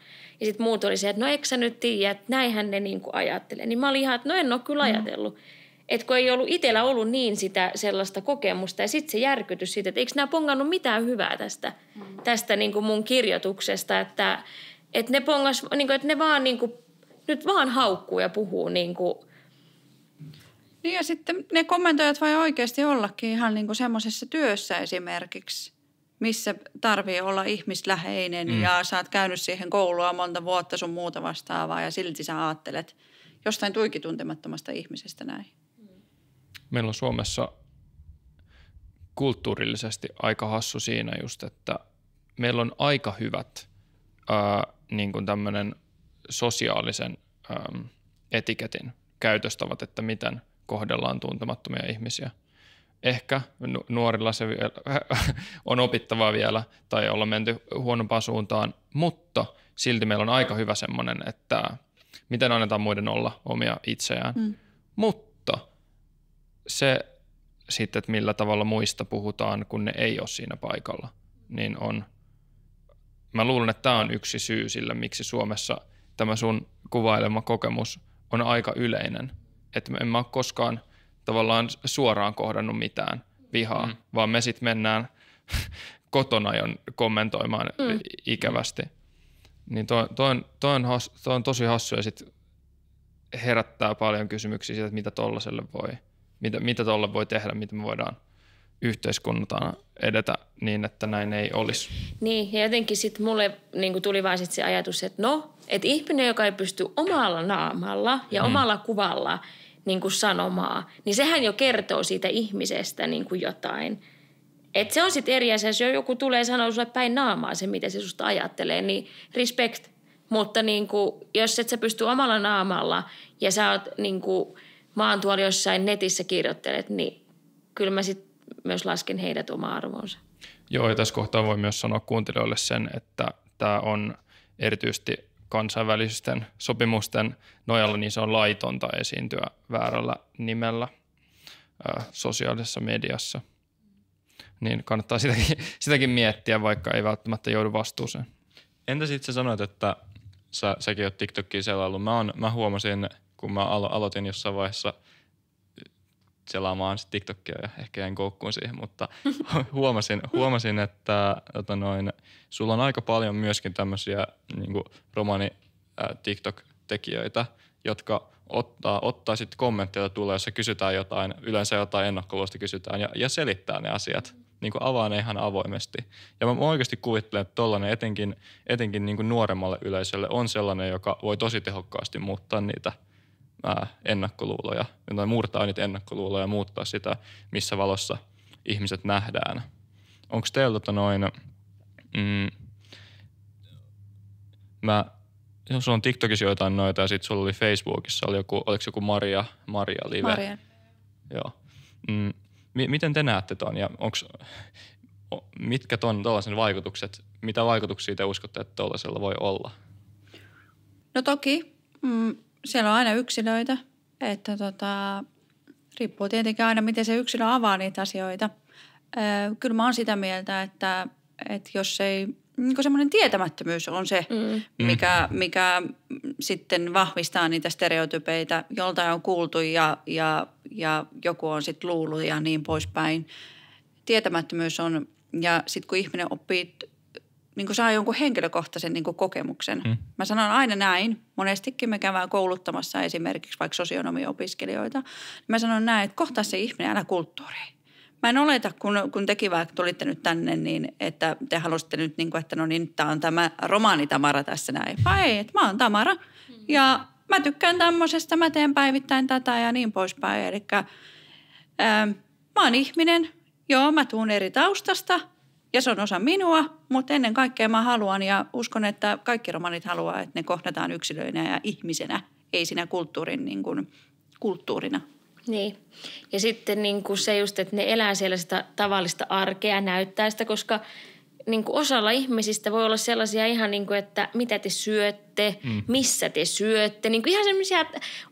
Ja sitten muut oli se, että no eikö sä nyt tiedä, että näinhän ne niin kuin ajattelee. Niin mä olin ihan, että no en ole kyllä mm. ajatellut. Mm. Että kun ei ollut itsellä ollut niin sitä sellaista kokemusta ja sitten se järkytys siitä, että eikö nämä pongannut mitään hyvää tästä, mm. tästä niin kuin mun kirjoituksesta, että, että ne pongas, niin kuin, että ne vaan niin kuin, nyt vaan haukkuu ja puhuu niin kuin. Niin ja sitten ne kommentoijat voi oikeasti ollakin ihan niin kuin semmoisessa työssä esimerkiksi, missä tarvii olla ihmisläheinen mm. ja sä oot käynyt siihen koulua monta vuotta sun muuta vastaavaa ja silti sä ajattelet jostain tuikituntemattomasta ihmisestä näin. Meillä on Suomessa kulttuurillisesti aika hassu siinä just, että meillä on aika hyvät ää, niin kuin tämmönen sosiaalisen ää, etiketin käytöstavat, että miten kohdellaan tuntemattomia ihmisiä – ehkä nuorilla se vielä, <laughs> on opittavaa vielä tai olla menty huonompaan suuntaan, mutta silti meillä on aika hyvä semmoinen, että miten annetaan muiden olla omia itseään. Mm. Mutta se sitten, että millä tavalla muista puhutaan, kun ne ei ole siinä paikalla, niin on, mä luulen, että tämä on yksi syy sille, miksi Suomessa tämä sun kuvailema kokemus on aika yleinen. Että en mä ole koskaan – tavallaan suoraan kohdannut mitään vihaa, mm. vaan me sitten mennään <laughs> kotona jo kommentoimaan mm. ikävästi. Niin toi, toi, on, toi, on has, toi on tosi hassu ja sit herättää paljon kysymyksiä siitä, että mitä tollaselle voi, mitä, mitä tolle voi tehdä, mitä me voidaan yhteiskuntana edetä niin, että näin ei olisi. Niin, ja jotenkin sitten mulle niin tuli vaan sit se ajatus, että no, että ihminen, joka ei pysty omalla naamalla ja mm. omalla kuvalla – niin kuin sanomaa, niin sehän jo kertoo siitä ihmisestä niin kuin jotain. Et se on sitten eri asia, jos joku tulee sanoa sulle päin naamaa se, mitä se susta ajattelee, niin respect. Mutta niin kuin, jos et sä pysty omalla naamalla ja sä oot niin kuin, maan tuolla jossain netissä kirjoittelet, niin kyllä mä sitten myös lasken heidät oma arvoonsa. Joo, ja tässä kohtaa voi myös sanoa kuuntelijoille sen, että tämä on erityisesti kansainvälisten sopimusten nojalla, niin se on laitonta esiintyä väärällä nimellä sosiaalisessa mediassa. Niin kannattaa sitäkin, <laughs> sitäkin miettiä, vaikka ei välttämättä joudu vastuuseen. Entä sitten sä sanoit, että sä, säkin oot TikTokia selailu. Mä, on, mä huomasin, kun mä alo- aloitin jossain vaiheessa – selaamaan sit TikTokia ja ehkä jäin koukkuun siihen, mutta <laughs> huomasin, huomasin että tota noin, sulla on aika paljon myöskin tämmöisiä niin romani TikTok-tekijöitä, jotka ottaa, ottaa sitten kommentteja tulee, jos kysytään jotain, yleensä jotain ennakkoluosta kysytään ja, ja selittää ne asiat. Niin avaan avaa ihan avoimesti. Ja mä oikeasti kuvittelen, että tollainen etenkin, etenkin niin nuoremmalle yleisölle on sellainen, joka voi tosi tehokkaasti muuttaa niitä – ää, ennakkoluuloja, tai murtaa niitä ennakkoluuloja ja muuttaa sitä, missä valossa ihmiset nähdään. Onko teillä tota noin, mm, mä, sulla on TikTokissa joitain noita ja sitten sulla oli Facebookissa, oli joku, oliko joku Maria, Maria Live? Maria. Joo. Mm, m- miten te näette ton ja onks, mitkä ton tuollaisen vaikutukset, mitä vaikutuksia te uskotte, että tuollaisella voi olla? No toki, mm, siellä on aina yksilöitä, että tota, riippuu tietenkin aina, miten se yksilö avaa niitä asioita. Ö, kyllä mä oon sitä mieltä, että, että jos ei, niin semmoinen tietämättömyys on se, mm. mm. mikä, mikä sitten vahvistaa niitä stereotypeitä. jolta on kuultu ja, ja, ja joku on sitten luullut ja niin poispäin. Tietämättömyys on, ja sitten kun ihminen oppii niin kuin saa jonkun henkilökohtaisen niin kuin kokemuksen. Mm. Mä sanon aina näin, monestikin me käydään kouluttamassa esimerkiksi vaikka sosionomiopiskelijoita. Mä sanon näin, että kohtaa se ihminen, aina kulttuuriin. Mä en oleta, kun, kun tekin vaikka tulitte nyt tänne, niin että te halusitte nyt, niin kuin, että no niin, tämä on tämä romaani Tamara tässä näin. Vai ei, että mä oon Tamara mm. ja mä tykkään tämmöisestä, mä teen päivittäin tätä ja niin poispäin. Eli ähm, mä oon ihminen, joo mä tuun eri taustasta – ja se on osa minua, mutta ennen kaikkea mä haluan ja uskon, että kaikki romanit haluaa, että ne kohdataan yksilöinä ja ihmisenä, ei siinä kulttuurin niin kuin, kulttuurina. Niin. Ja sitten niin kuin se just, että ne elää siellä sitä tavallista arkea, näyttää sitä, koska niin kuin osalla ihmisistä voi olla sellaisia ihan niin kuin, että mitä te syötte, mm. missä te syötte. Niin kuin ihan semmoisia,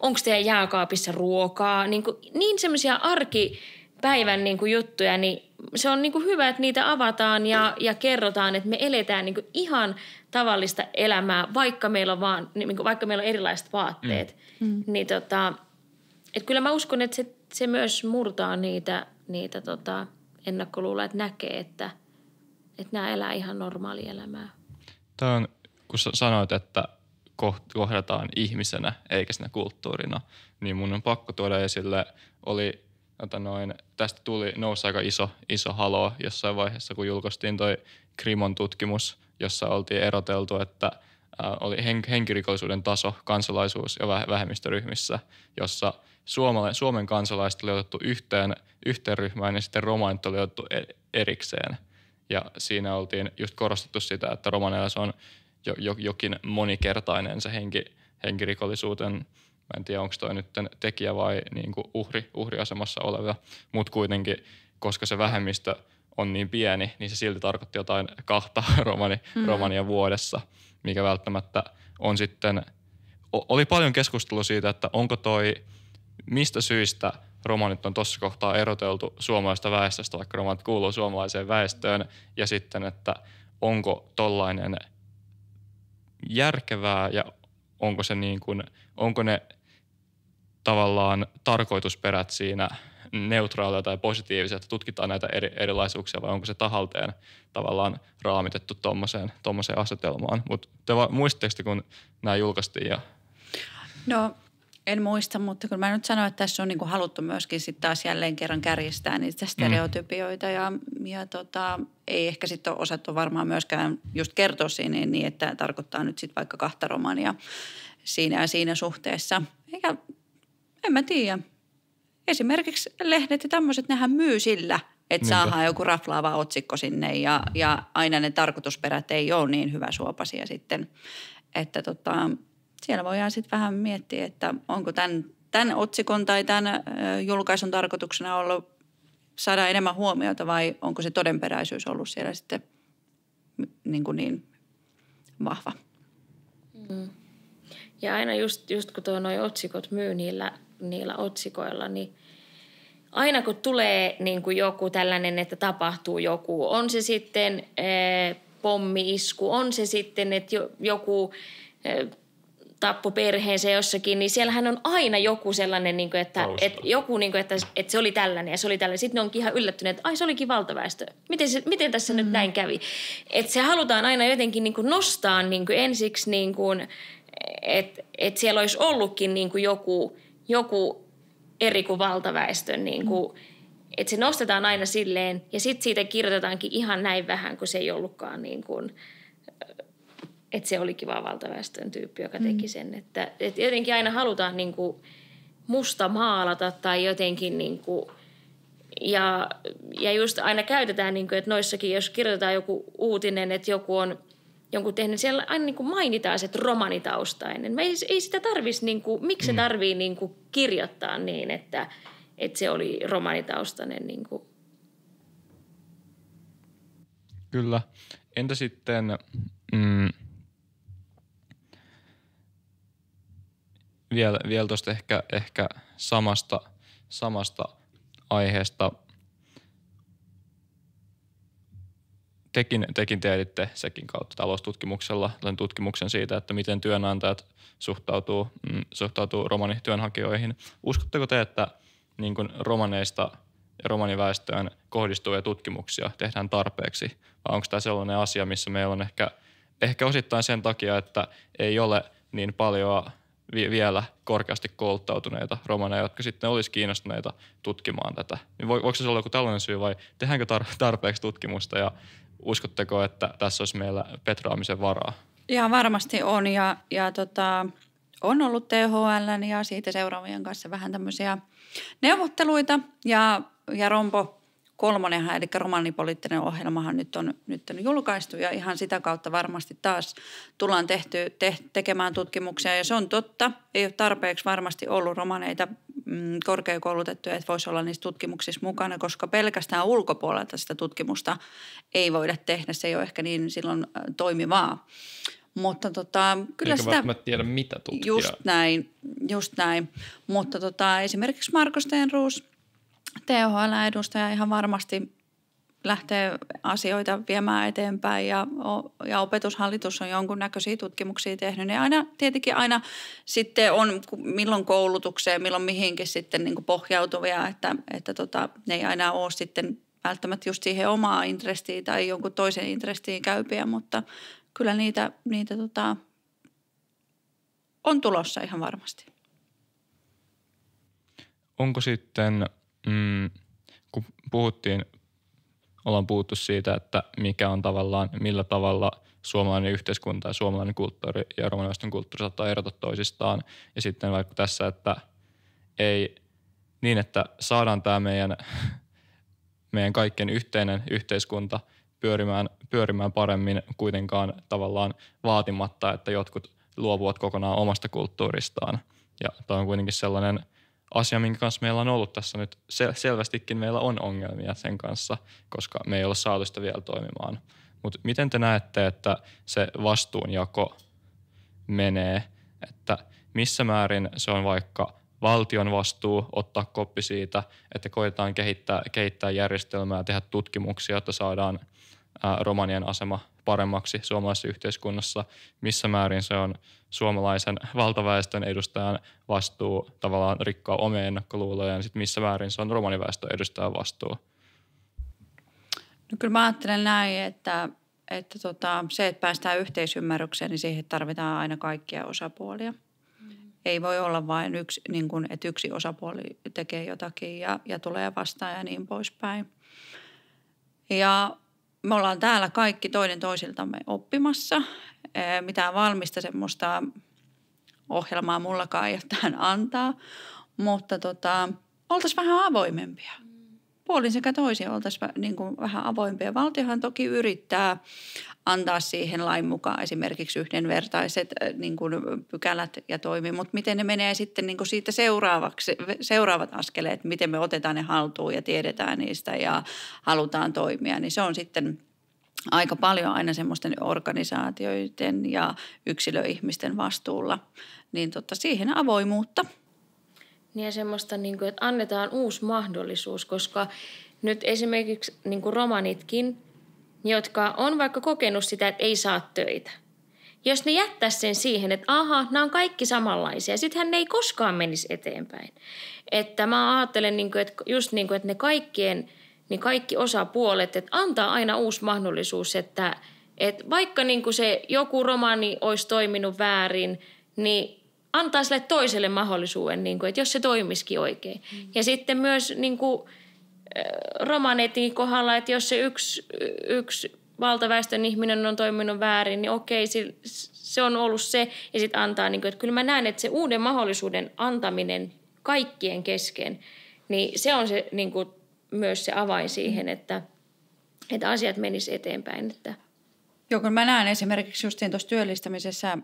onko teidän jääkaapissa ruokaa, niin, kuin, niin semmoisia arki päivän niin kuin juttuja, niin se on niin kuin hyvä, että niitä avataan ja, ja kerrotaan, että me eletään niin kuin ihan tavallista elämää, vaikka meillä on, vaan, niin kuin, vaikka meillä on erilaiset vaatteet. Mm. mm. Niin tota, et kyllä mä uskon, että se, se myös murtaa niitä, niitä tota, ennakkoluuloja, että näkee, että, että nämä elää ihan normaali elämää. Tämä on, kun sanoit, että kohdataan ihmisenä eikä sinä kulttuurina, niin mun on pakko tuoda esille, oli Jota noin, tästä tuli, nousi aika iso, iso halo jossain vaiheessa, kun julkaistiin toi Krimon tutkimus, jossa oltiin eroteltu, että äh, oli hen- henkirikollisuuden taso, kansalaisuus ja vähemmistöryhmissä, jossa Suomala- Suomen kansalaiset oli otettu yhteen, yhteen ryhmään ja sitten romanit oli otettu e-, erikseen. Ja siinä oltiin just korostettu sitä, että romaneilla se on jo, jo, jokin monikertainen se henki, henkirikollisuuden – Mä en tiedä, onko toi nyt tekijä vai niin kuin uhri, uhriasemassa olevia, mutta kuitenkin, koska se vähemmistö on niin pieni, niin se silti tarkoitti jotain kahta <laughs> romani, mm. romania vuodessa, mikä välttämättä on sitten, oli paljon keskustelua siitä, että onko toi, mistä syistä romanit on tuossa kohtaa eroteltu suomalaisesta väestöstä, vaikka romanit kuuluu suomalaiseen väestöön, ja sitten, että onko tollainen järkevää ja onko, se niin kuin, onko ne tavallaan tarkoitusperät siinä neutraaleja tai positiivisia, että tutkitaan näitä eri, erilaisuuksia vai onko se tahalteen tavallaan raamitettu tuommoiseen, tommoseen asetelmaan. Mutta te va, muistatteko, kun nämä julkaistiin? Ja... No en muista, mutta kyllä mä nyt sanoin, että tässä on niin haluttu myöskin sitten taas jälleen kerran kärjistää niitä mm. stereotypioita ja, ja tota, ei ehkä sitten ole osattu varmaan myöskään just kertoa siinä niin, että tarkoittaa nyt sitten vaikka kahta romania siinä ja siinä suhteessa. Eikä, en mä tiedä. Esimerkiksi lehdet ja tämmöiset, nehän myy sillä, että Niinpä. saadaan joku raflaava otsikko sinne ja, ja aina ne tarkoitusperät ei ole niin hyvä suopasia sitten, että tota, siellä voidaan sitten vähän miettiä, että onko tämän, tämän otsikon tai tämän julkaisun tarkoituksena ollut saada enemmän huomiota vai onko se todenperäisyys ollut siellä sitten niin, kuin niin vahva. Mm. Ja aina just, just kun tuo noi otsikot myy niillä, niillä otsikoilla, niin aina kun tulee niin kuin joku tällainen, että tapahtuu joku, on se sitten ee, pommi-isku, on se sitten, että joku ee, tappo perheensä jossakin, niin siellähän on aina joku sellainen, niin kuin, että, et, joku, niin kuin, että, että se oli tällainen ja se oli tällainen. Sitten ne onkin ihan yllättyneet, että ai se olikin valtaväestö. Miten, se, miten tässä mm. nyt näin kävi? Että se halutaan aina jotenkin niin kuin nostaa niin kuin ensiksi, niin kuin, että, että siellä olisi ollutkin niin kuin joku, joku eri kuin valtaväestön niin kuin, mm että se nostetaan aina silleen ja sitten siitä kirjoitetaankin ihan näin vähän, kun se ei ollutkaan niin kuin, että se oli kiva valtaväestön tyyppi, joka mm. teki mm. sen. Että, että jotenkin aina halutaan niin kuin musta maalata tai jotenkin niin kuin, ja, ja just aina käytetään, niin kuin, että noissakin, jos kirjoitetaan joku uutinen, että joku on jonkun tehnyt, siellä aina niin kuin mainitaan se, että romanitaustainen. ei, ei sitä tarvitsisi, niin miksi se mm. tarvii niin kuin kirjoittaa niin, että, että se oli romanitaustainen. Niin kuin. Kyllä. Entä sitten, mm, vielä, vielä tuosta ehkä, ehkä samasta, samasta aiheesta. Tekin, tekin teetitte sekin kautta taloustutkimuksella tämän tutkimuksen siitä, että miten työnantajat suhtautuu, mm, suhtautuu romanityönhakijoihin. Uskotteko te, että niin kuin romaneista ja romaniväestöön kohdistuvia tutkimuksia tehdään tarpeeksi? Vai onko tämä sellainen asia, missä meillä on ehkä, ehkä osittain sen takia, että ei ole niin paljon vielä korkeasti kouluttautuneita romaneja, jotka sitten olisi kiinnostuneita tutkimaan tätä. Niin vo- voiko se olla joku tällainen syy vai tehdäänkö tar- tarpeeksi tutkimusta ja uskotteko, että tässä olisi meillä petraamisen varaa? Ihan varmasti on ja, ja tota, on ollut THL ja siitä seuraavien kanssa vähän tämmöisiä neuvotteluita ja, ja Rompo kolmonenhan, eli romanipoliittinen ohjelmahan nyt on, nyt on julkaistu ja ihan sitä kautta varmasti taas tullaan tehty, te, tekemään tutkimuksia ja se on totta. Ei ole tarpeeksi varmasti ollut romaneita mm, korkeakoulutettuja, että voisi olla niissä tutkimuksissa mukana, koska pelkästään ulkopuolelta sitä tutkimusta ei voida tehdä. Se ei ole ehkä niin silloin äh, toimivaa. Mutta tota, kyllä Eikä sitä... välttämättä tiedä, mitä tutkia. Just näin, just näin. Mutta tota, esimerkiksi Marko Steenruus – THL-edustaja ihan varmasti lähtee asioita viemään eteenpäin ja, ja opetushallitus on jonkunnäköisiä tutkimuksia tehnyt. Ne niin aina, tietenkin aina sitten on milloin koulutukseen, milloin mihinkin sitten niin pohjautuvia, että, että tota, ne ei aina ole sitten välttämättä just siihen omaa intressiin tai jonkun toisen intressiin käypiä, mutta kyllä niitä, niitä tota, on tulossa ihan varmasti. Onko sitten mm, kun puhuttiin, ollaan puhuttu siitä, että mikä on tavallaan, millä tavalla suomalainen yhteiskunta ja suomalainen kulttuuri ja romaniväestön kulttuuri saattaa erota toisistaan. Ja sitten vaikka tässä, että ei niin, että saadaan tämä meidän, <laughs> meidän kaikkien yhteinen yhteiskunta pyörimään, pyörimään paremmin kuitenkaan tavallaan vaatimatta, että jotkut luovuvat kokonaan omasta kulttuuristaan. Ja tämä on kuitenkin sellainen – asia, minkä kanssa meillä on ollut tässä nyt. Sel- selvästikin meillä on ongelmia sen kanssa, koska me ei ole saatu sitä vielä toimimaan. Mutta miten te näette, että se vastuunjako menee, että missä määrin se on vaikka valtion vastuu ottaa koppi siitä, että koitetaan kehittää, kehittää järjestelmää, tehdä tutkimuksia, että saadaan romanien asema paremmaksi suomalaisessa yhteiskunnassa, missä määrin se on suomalaisen valtaväestön edustajan vastuu tavallaan rikkoa omien ennakkoluuloja, ja niin sitten missä määrin se on romaniväestön edustajan vastuu? No kyllä mä ajattelen näin, että, että tota, se, että päästään yhteisymmärrykseen, niin siihen tarvitaan aina kaikkia osapuolia. Mm. Ei voi olla vain yksi, niin kun, että yksi osapuoli tekee jotakin ja, ja tulee vastaan ja niin poispäin. Ja me ollaan täällä kaikki toinen toisiltamme oppimassa. Eh, mitään valmista semmoista ohjelmaa mullakaan ei ole tähän antaa, mutta tota, oltaisiin vähän avoimempia puolin sekä toisin oltaisiin niin kuin vähän avoimpia. Valtiohan toki yrittää antaa siihen lain mukaan esimerkiksi yhdenvertaiset äh, niin kuin pykälät ja toimi, mutta miten ne menee sitten niin kuin siitä seuraavaksi, seuraavat askeleet, miten me otetaan ne haltuun ja tiedetään niistä ja halutaan toimia, niin se on sitten – aika paljon aina semmoisten organisaatioiden ja yksilöihmisten vastuulla, niin tota, siihen avoimuutta – niin ja semmoista, niin kuin, että annetaan uusi mahdollisuus, koska nyt esimerkiksi niin kuin romanitkin, jotka on vaikka kokenut sitä, että ei saa töitä. Jos ne jättäisi sen siihen, että aha, nämä on kaikki samanlaisia, sittenhän ne ei koskaan menisi eteenpäin. Että mä ajattelen, niin kuin, että just niin kuin, että ne kaikkien, niin kaikki osapuolet, että antaa aina uusi mahdollisuus, että, että vaikka niin kuin se joku romani olisi toiminut väärin, niin antaa sille toiselle mahdollisuuden, niin kuin, että jos se toimisikin oikein. Mm. Ja sitten myös niin kuin, äh, romanetin kohdalla, että jos se yksi, yksi valtaväestön ihminen on toiminut väärin, niin okei, se, se on ollut se. Ja sitten antaa, niin kuin, että kyllä mä näen, että se uuden mahdollisuuden antaminen kaikkien kesken, niin se on se, niin kuin, myös se avain siihen, mm. että, että asiat menis eteenpäin. Että. Joo, kun mä näen esimerkiksi justiin tuossa työllistämisessä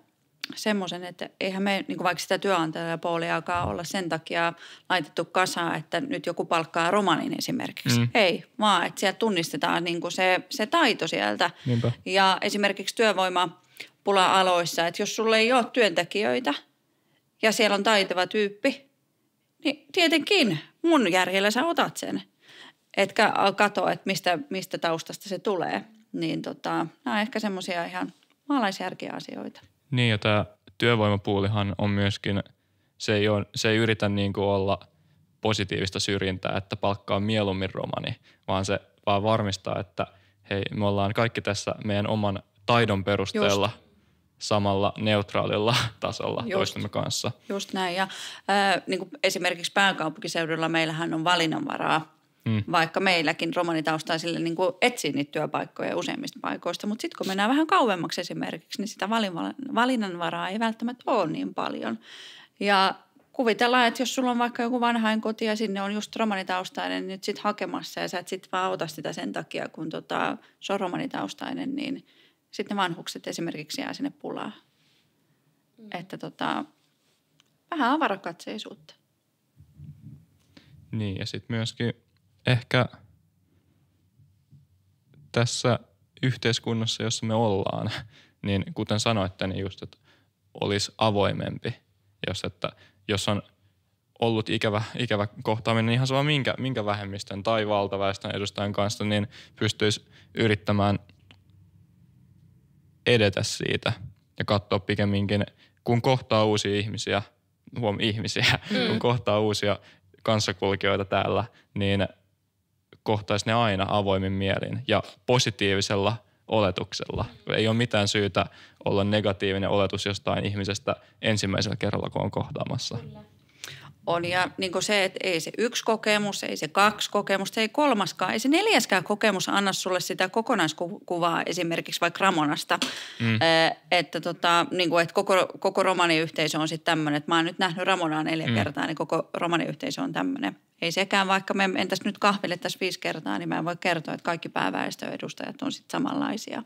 semmoisen, että eihän me niin vaikka sitä työnantajapuoliakaan olla sen takia laitettu kasaan, että nyt joku palkkaa romanin esimerkiksi. Mm. Ei, vaan että siellä tunnistetaan niin se, se taito sieltä. Niinpä. Ja esimerkiksi työvoimapula-aloissa, että jos sulle ei ole työntekijöitä ja siellä on taitava tyyppi, niin tietenkin mun järjellä sä otat sen. Etkä katso, että mistä, mistä taustasta se tulee. Niin tota, nämä on ehkä semmoisia ihan maalaisjärkiä asioita. Niin, ja tämä työvoimapuulihan on myöskin, se ei, ole, se ei yritä niin kuin olla positiivista syrjintää, että palkkaa mieluummin romani, vaan se vaan varmistaa, että hei, me ollaan kaikki tässä meidän oman taidon perusteella Just samalla neutraalilla tasolla just, toistemme kanssa. Just näin. Ja, äh, niin kuin esimerkiksi pääkaupunkiseudulla meillähän on valinnanvaraa Mm. Vaikka meilläkin romanitaustaisille niin kuin etsii niitä työpaikkoja useimmista paikoista. Mutta sitten kun mennään vähän kauemmaksi esimerkiksi, niin sitä valinnanvaraa ei välttämättä ole niin paljon. Ja kuvitellaan, että jos sulla on vaikka joku vanhainkoti ja sinne on just romanitaustainen nyt sitten hakemassa ja sä et sitten vaan ota sitä sen takia, kun tota, se on romanitaustainen, niin sitten ne vanhukset esimerkiksi jää sinne pulaa. Mm. Että tota, vähän avarakatseisuutta. Niin ja sitten myöskin ehkä tässä yhteiskunnassa, jossa me ollaan, <laughs> niin kuten sanoitte, niin just, että olisi avoimempi, jos, että, jos on ollut ikävä, ikävä kohtaaminen ihan sama minkä, minkä vähemmistön tai valtaväestön edustajan kanssa, niin pystyisi yrittämään edetä siitä ja katsoa pikemminkin, kun kohtaa uusia ihmisiä, huom ihmisiä, mm. kun kohtaa uusia kanssakulkijoita täällä, niin kohtaisi ne aina avoimin mielin ja positiivisella oletuksella. Ei ole mitään syytä olla negatiivinen oletus jostain ihmisestä ensimmäisellä kerralla, kun on kohtaamassa. On ja niin se, että ei se yksi kokemus, ei se kaksi kokemusta, ei kolmaskaan, ei se neljäskään kokemus anna sulle sitä kokonaiskuvaa esimerkiksi vaikka Ramonasta. Mm. Että, tota, niin kuin, että koko, koko romaniyhteisö on sitten tämmöinen, että mä oon nyt nähnyt Ramonaa neljä mm. kertaa, niin koko romaniyhteisö on tämmöinen. Ei sekään, vaikka me entäs nyt kahville tässä viisi kertaa, niin mä en voi kertoa, että kaikki pääväestön edustajat on sitten samanlaisia.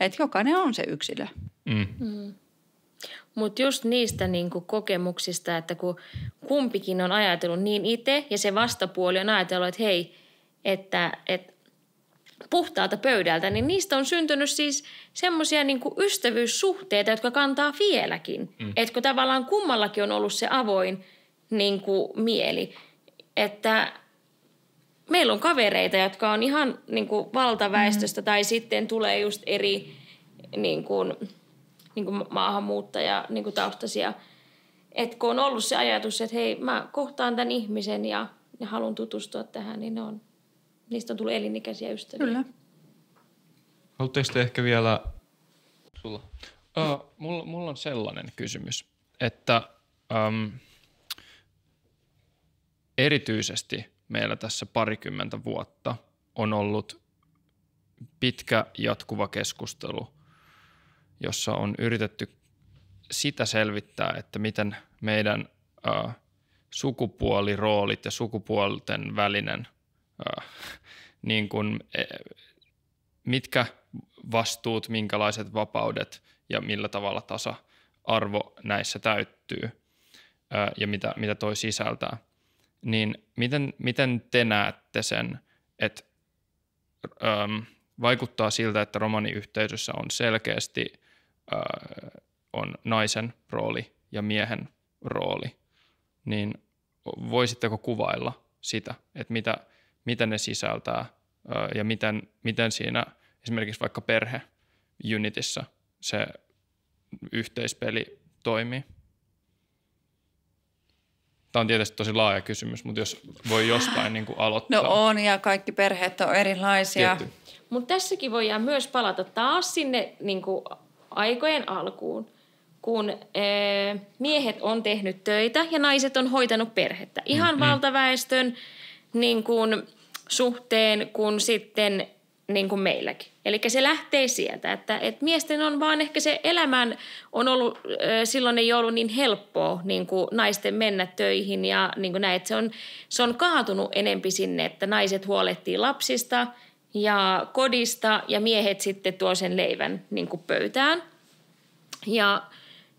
Että jokainen on se yksilö. Mm. Mm. Mutta just niistä niinku kokemuksista, että kun kumpikin on ajatellut niin itse ja se vastapuoli on ajatellut, että hei, että, että puhtaalta pöydältä, niin niistä on syntynyt siis semmoisia niinku ystävyyssuhteita, jotka kantaa vieläkin. Mm. Että kun tavallaan kummallakin on ollut se avoin niinku mieli että meillä on kavereita, jotka on ihan niin kuin valtaväestöstä mm. tai sitten tulee just eri niin kuin, niin kuin maahanmuuttaja niin kuin taustaisia. Et kun on ollut se ajatus, että hei mä kohtaan tämän ihmisen ja, ja haluan tutustua tähän, niin ne on, niistä on tullut elinikäisiä ystäviä. Kyllä. Haluatteko te ehkä vielä... Sulla. Uh, mulla, mulla on sellainen kysymys, että... Um, erityisesti meillä tässä parikymmentä vuotta on ollut pitkä jatkuva keskustelu, jossa on yritetty sitä selvittää, että miten meidän äh, sukupuoliroolit ja sukupuolten välinen, äh, <laughs> niin kuin, e, mitkä vastuut, minkälaiset vapaudet ja millä tavalla tasa-arvo näissä täyttyy äh, ja mitä, mitä toi sisältää niin miten, miten te näette sen, että ähm, vaikuttaa siltä, että romaniyhteisössä on selkeästi äh, on naisen rooli ja miehen rooli, niin voisitteko kuvailla sitä, että mitä, mitä ne sisältää äh, ja miten, miten siinä esimerkiksi vaikka perhe Unitissa se yhteispeli toimii? Tämä on tietysti tosi laaja kysymys, mutta jos voi jostain niin kuin aloittaa. No on ja kaikki perheet on erilaisia. Mutta tässäkin voidaan myös palata taas sinne niin kuin aikojen alkuun, kun ee, eh, miehet on tehnyt töitä ja naiset on hoitanut perhettä. Ihan mm-hmm. valtaväestön niin kuin, suhteen kuin sitten niin kuin meilläkin. Eli se lähtee sieltä, että, että miesten on vaan ehkä se elämän on ollut silloin ei ollut niin helppoa niin kuin naisten mennä töihin ja niin kuin näin, että se on, se on kaatunut enempi sinne, että naiset huolehtii lapsista ja kodista ja miehet sitten tuo sen leivän niin kuin pöytään. Ja,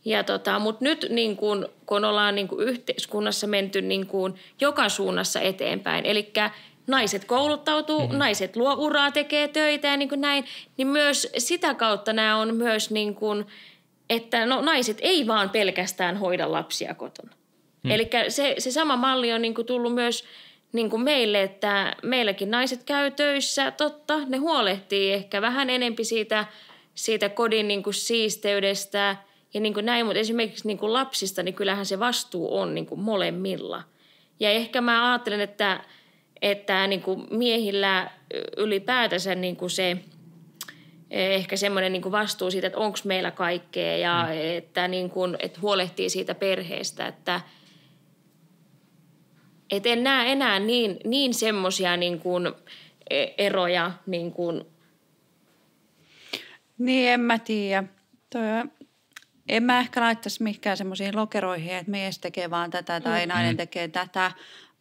ja tota, mutta nyt niin kuin, kun ollaan niin kuin yhteiskunnassa menty niin kuin joka suunnassa eteenpäin, eli naiset kouluttautuu, mm-hmm. naiset luo uraa, tekee töitä ja niin kuin näin, niin myös sitä kautta nämä on myös niin kuin, että no, naiset ei vaan pelkästään hoida lapsia kotona. Mm. Eli se, se sama malli on niin kuin tullut myös niin kuin meille, että meilläkin naiset käy töissä, totta, ne huolehtii ehkä vähän enempi siitä, siitä kodin niin kuin siisteydestä ja niin kuin näin, mutta esimerkiksi niin kuin lapsista, niin kyllähän se vastuu on niin kuin molemmilla. Ja ehkä mä ajattelen, että – että niin kuin miehillä ylipäätänsä niin kuin se eh, ehkä semmoinen niin kuin vastuu siitä, että onko meillä kaikkea ja mm. että, niin kuin, että huolehtii siitä perheestä, että et en näe enää niin, niin semmoisia niin kuin eh, eroja. Niin, kuin. niin en mä tiedä. Toi, en mä ehkä laittaisi mikään semmoisiin lokeroihin, että mies tekee vaan tätä tai mm. nainen mm. tekee tätä,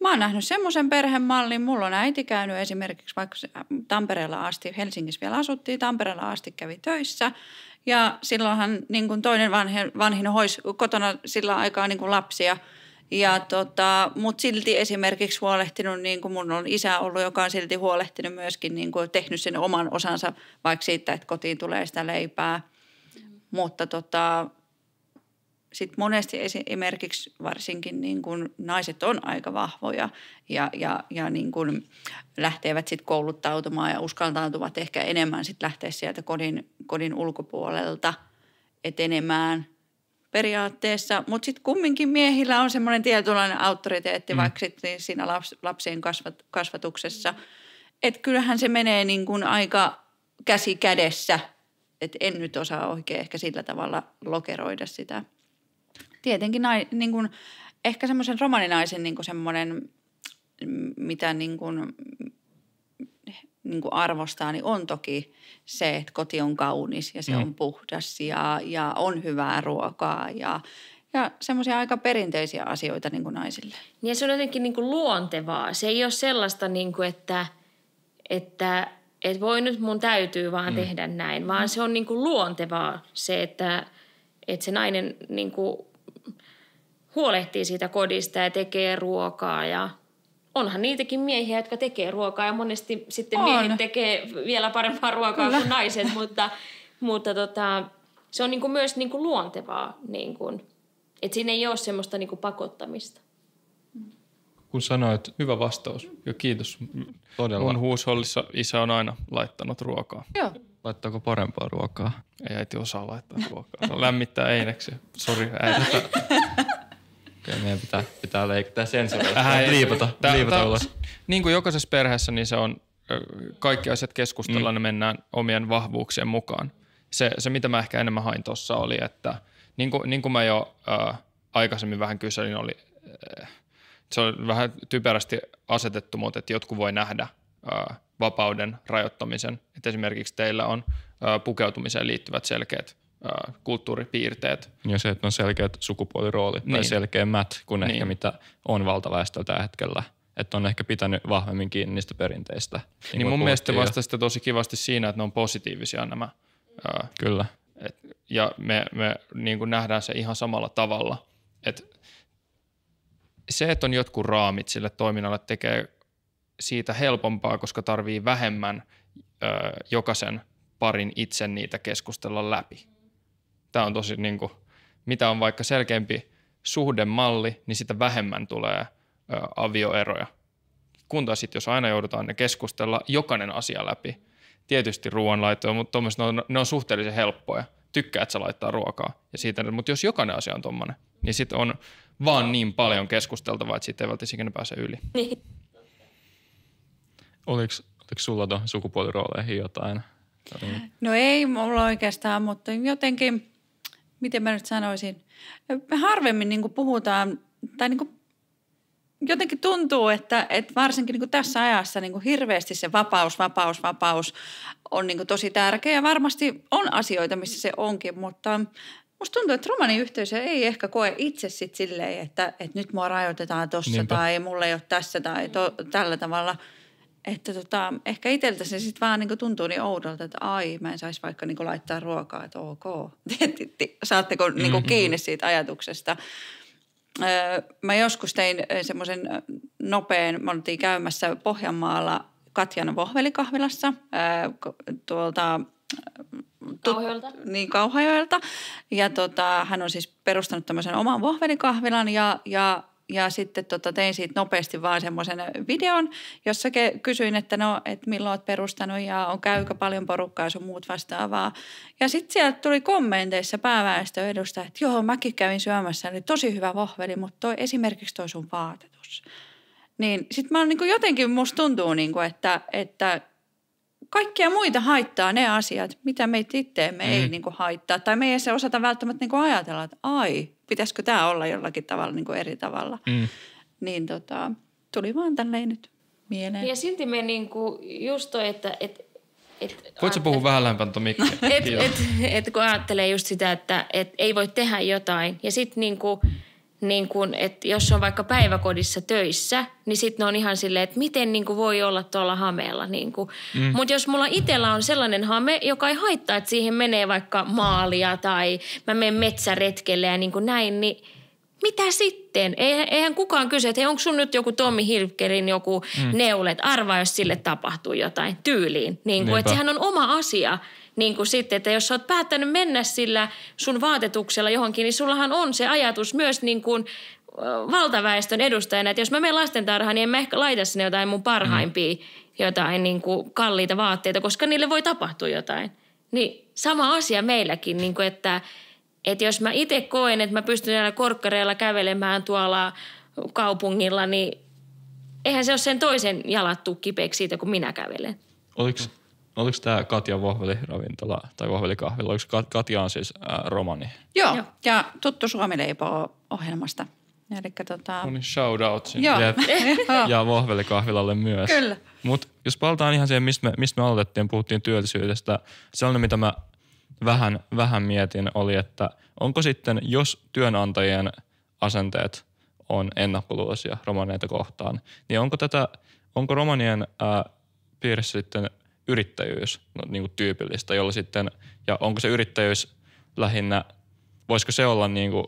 Mä oon nähnyt semmoisen perhemallin. Mulla on äiti käynyt esimerkiksi vaikka äh, Tampereella asti, Helsingissä vielä asuttiin, Tampereella asti kävi töissä. Ja silloinhan niin kuin toinen vanhin, vanhin hois kotona sillä aikaa niin kuin lapsia. Ja tota, mut silti esimerkiksi huolehtinut, niin kuin mun on isä ollut, joka on silti huolehtinut myöskin, niin kuin tehnyt sen oman osansa, vaikka siitä, että kotiin tulee sitä leipää. Mm. Mutta tota, sitten monesti esimerkiksi varsinkin niin kun naiset on aika vahvoja ja, ja, ja niin kun lähtevät sitten kouluttautumaan ja uskaltautuvat ehkä enemmän sitten lähteä sieltä kodin, kodin ulkopuolelta etenemään periaatteessa. Mutta sitten kumminkin miehillä on semmoinen tietynlainen auktoriteetti mm. vaikka sitten niin siinä laps, lapsien kasvat, kasvatuksessa. Että kyllähän se menee niin kun aika käsi kädessä – et en nyt osaa oikein ehkä sillä tavalla lokeroida sitä tietenkin nai, niin kuin, ehkä semmoisen romaninaisen niin kuin semmoinen, mitä niin kuin, niin kuin arvostaa, niin on toki se, että koti on kaunis ja se mm. on puhdas ja, ja on hyvää ruokaa ja, ja semmoisia aika perinteisiä asioita niin kuin naisille. Niin ja se on jotenkin niin kuin luontevaa. Se ei ole sellaista, niin kuin, että, että, että voi nyt mun täytyy vaan mm. tehdä näin, vaan mm. se on niin kuin luontevaa se, että, että se nainen niin kuin huolehtii siitä kodista ja tekee ruokaa ja onhan niitäkin miehiä, jotka tekee ruokaa ja monesti sitten miehet tekee vielä parempaa ruokaa Kyllä. kuin naiset, mutta, mutta tota, se on niinku myös niinku luontevaa, niinku, että siinä ei ole semmoista niinku pakottamista. Kun sanoit, hyvä vastaus ja kiitos. Todella. Mun huushollissa isä on aina laittanut ruokaa. Joo. Laittaako parempaa ruokaa? Ei äiti osaa laittaa ruokaa. No, lämmittää eineksi. Sori äiti. <laughs> Okei, meidän pitää, pitää leikata sen. Vähän liipata, tää, liipata tää, ulos. Niin kuin jokaisessa perheessä, niin se on kaikki asiat keskustellaan, mm. ja niin mennään omien vahvuuksien mukaan. Se, se, mitä mä ehkä enemmän hain tuossa oli, että niin kuin, niin kuin mä jo äh, aikaisemmin vähän kyselin, oli, äh, se on vähän typerästi asetettu, mutta että jotkut voi nähdä äh, vapauden rajoittamisen. Että esimerkiksi teillä on äh, pukeutumiseen liittyvät selkeät kulttuuripiirteet. Ja se, että on selkeät sukupuoliroolit niin. tai selkeämmät kuin niin. ehkä mitä on valtaväestöllä tällä hetkellä. Että on ehkä pitänyt vahvemmin kiinni niistä perinteistä. Niin, niin mun mielestä vastasitte tosi kivasti siinä, että ne on positiivisia nämä. Kyllä. Et, ja me, me niin kuin nähdään se ihan samalla tavalla. Et se, että on jotkut raamit sille toiminnalle tekee siitä helpompaa, koska tarvii vähemmän ö, jokaisen parin itse niitä keskustella läpi. Tämä on tosi, niin kuin, mitä on vaikka selkeämpi suhdemalli, niin sitä vähemmän tulee ö, avioeroja. Kun taas sitten, jos aina joudutaan ne keskustella jokainen asia läpi, tietysti ruoanlaittoa, mutta tuommoiset, ne, on, ne on suhteellisen helppoja. Tykkäät sä laittaa ruokaa ja siitä, mutta jos jokainen asia on tuommoinen, niin sitten on vaan niin paljon keskusteltavaa, että siitä ei välttämättä ikinä pääse yli. Oliko, niin. oliko sulla sukupuolirooleihin jotain? No ei mulla oikeastaan, mutta jotenkin miten mä nyt sanoisin, me harvemmin niin puhutaan, tai niin jotenkin tuntuu, että, että varsinkin niin tässä ajassa niin hirveästi se vapaus, vapaus, vapaus on niin tosi tärkeä. Ja varmasti on asioita, missä se onkin, mutta Musta tuntuu, että yhteisö ei ehkä koe itse sit silleen, että, että nyt mua rajoitetaan tuossa tai mulla ei ole tässä tai to, tällä tavalla – että tota, ehkä itseltä se sitten vaan niin tuntuu niin oudolta, että ai, mä en saisi vaikka niin laittaa ruokaa, että ok. <laughs> Saatteko niin mm-hmm. kiinni siitä ajatuksesta? Öö, mä joskus tein semmoisen nopean, me oltiin käymässä Pohjanmaalla Katjan vohvelikahvilassa öö, tuolta Kauhajoelta. Niin, Kauhajoelta. Ja tota, hän on siis perustanut tämmöisen oman vohvelikahvilan ja, ja ja sitten tota, tein siitä nopeasti vaan semmoisen videon, jossa ke- kysyin, että no, et milloin olet perustanut ja on käykö paljon porukkaa sun muut vastaavaa. Ja sitten sieltä tuli kommenteissa pääväestö edustaja, että joo, mäkin kävin syömässä, oli niin tosi hyvä vohveli, mutta toi, esimerkiksi toi sun vaatetus. Niin sitten mä oon niin jotenkin, musta tuntuu, niin kuin, että, että kaikkia muita haittaa ne asiat, mitä meitä itteemme mm. ei niin kuin haittaa. Tai me ei se osata välttämättä niin kuin ajatella, että ai, pitäisikö tämä olla jollakin tavalla niin kuin eri tavalla. Mm. Niin tota, tuli vaan tälleen nyt mieleen. Ja silti me niin kuin just toi, että, että et, Voitko puhua vähän lähempänä tuon <laughs> et, et, et, kun ajattelee just sitä, että et ei voi tehdä jotain ja sitten niinku – niin kun, että jos on vaikka päiväkodissa töissä, niin sitten ne on ihan silleen, että miten niin voi olla tuolla hameella. Niin mm. Mutta jos mulla itsellä on sellainen hame, joka ei haittaa, että siihen menee vaikka maalia tai mä menen metsäretkelle ja niin näin, niin mitä sitten? Eihän, eihän kukaan kysy, että onko sun nyt joku Tommi Hilkerin joku mm. neulet, arvaa, jos sille tapahtuu jotain tyyliin. Niin kun, että sehän on oma asia niin kuin sitten, että jos sä oot päättänyt mennä sillä sun vaatetuksella johonkin, niin sullahan on se ajatus myös niin kuin valtaväestön edustajana, että jos mä menen lastentarhaan, niin en mä ehkä laita sinne jotain mun parhaimpia mm. jotain niin kuin kalliita vaatteita, koska niille voi tapahtua jotain. Niin sama asia meilläkin, niin kuin että, että jos mä itse koen, että mä pystyn näillä korkkareilla kävelemään tuolla kaupungilla, niin eihän se ole sen toisen jalat tukkipeeksi siitä, kun minä kävelen. Oliko oliko tämä Katja Vohveli ravintola tai Vohveli kahvila, oliko Katja on siis ää, äh, romani? Joo, ja tuttu Suomi-leipo ohjelmasta. Elikkä tota... No niin, shout out sinne. Joo. Jep. <laughs> ja vohvelikahvilalle myös. Kyllä. Mut jos palataan ihan siihen, mistä me, mistä me aloitettiin, puhuttiin työllisyydestä. Sellainen, mitä mä vähän, vähän mietin, oli, että onko sitten, jos työnantajien asenteet on ennakkoluosia romaneita kohtaan, niin onko tätä, onko romanien ää, äh, piirissä sitten – yrittäjyys no, niin kuin tyypillistä, jolla sitten, ja onko se yrittäjyys lähinnä, voisiko se olla niin kuin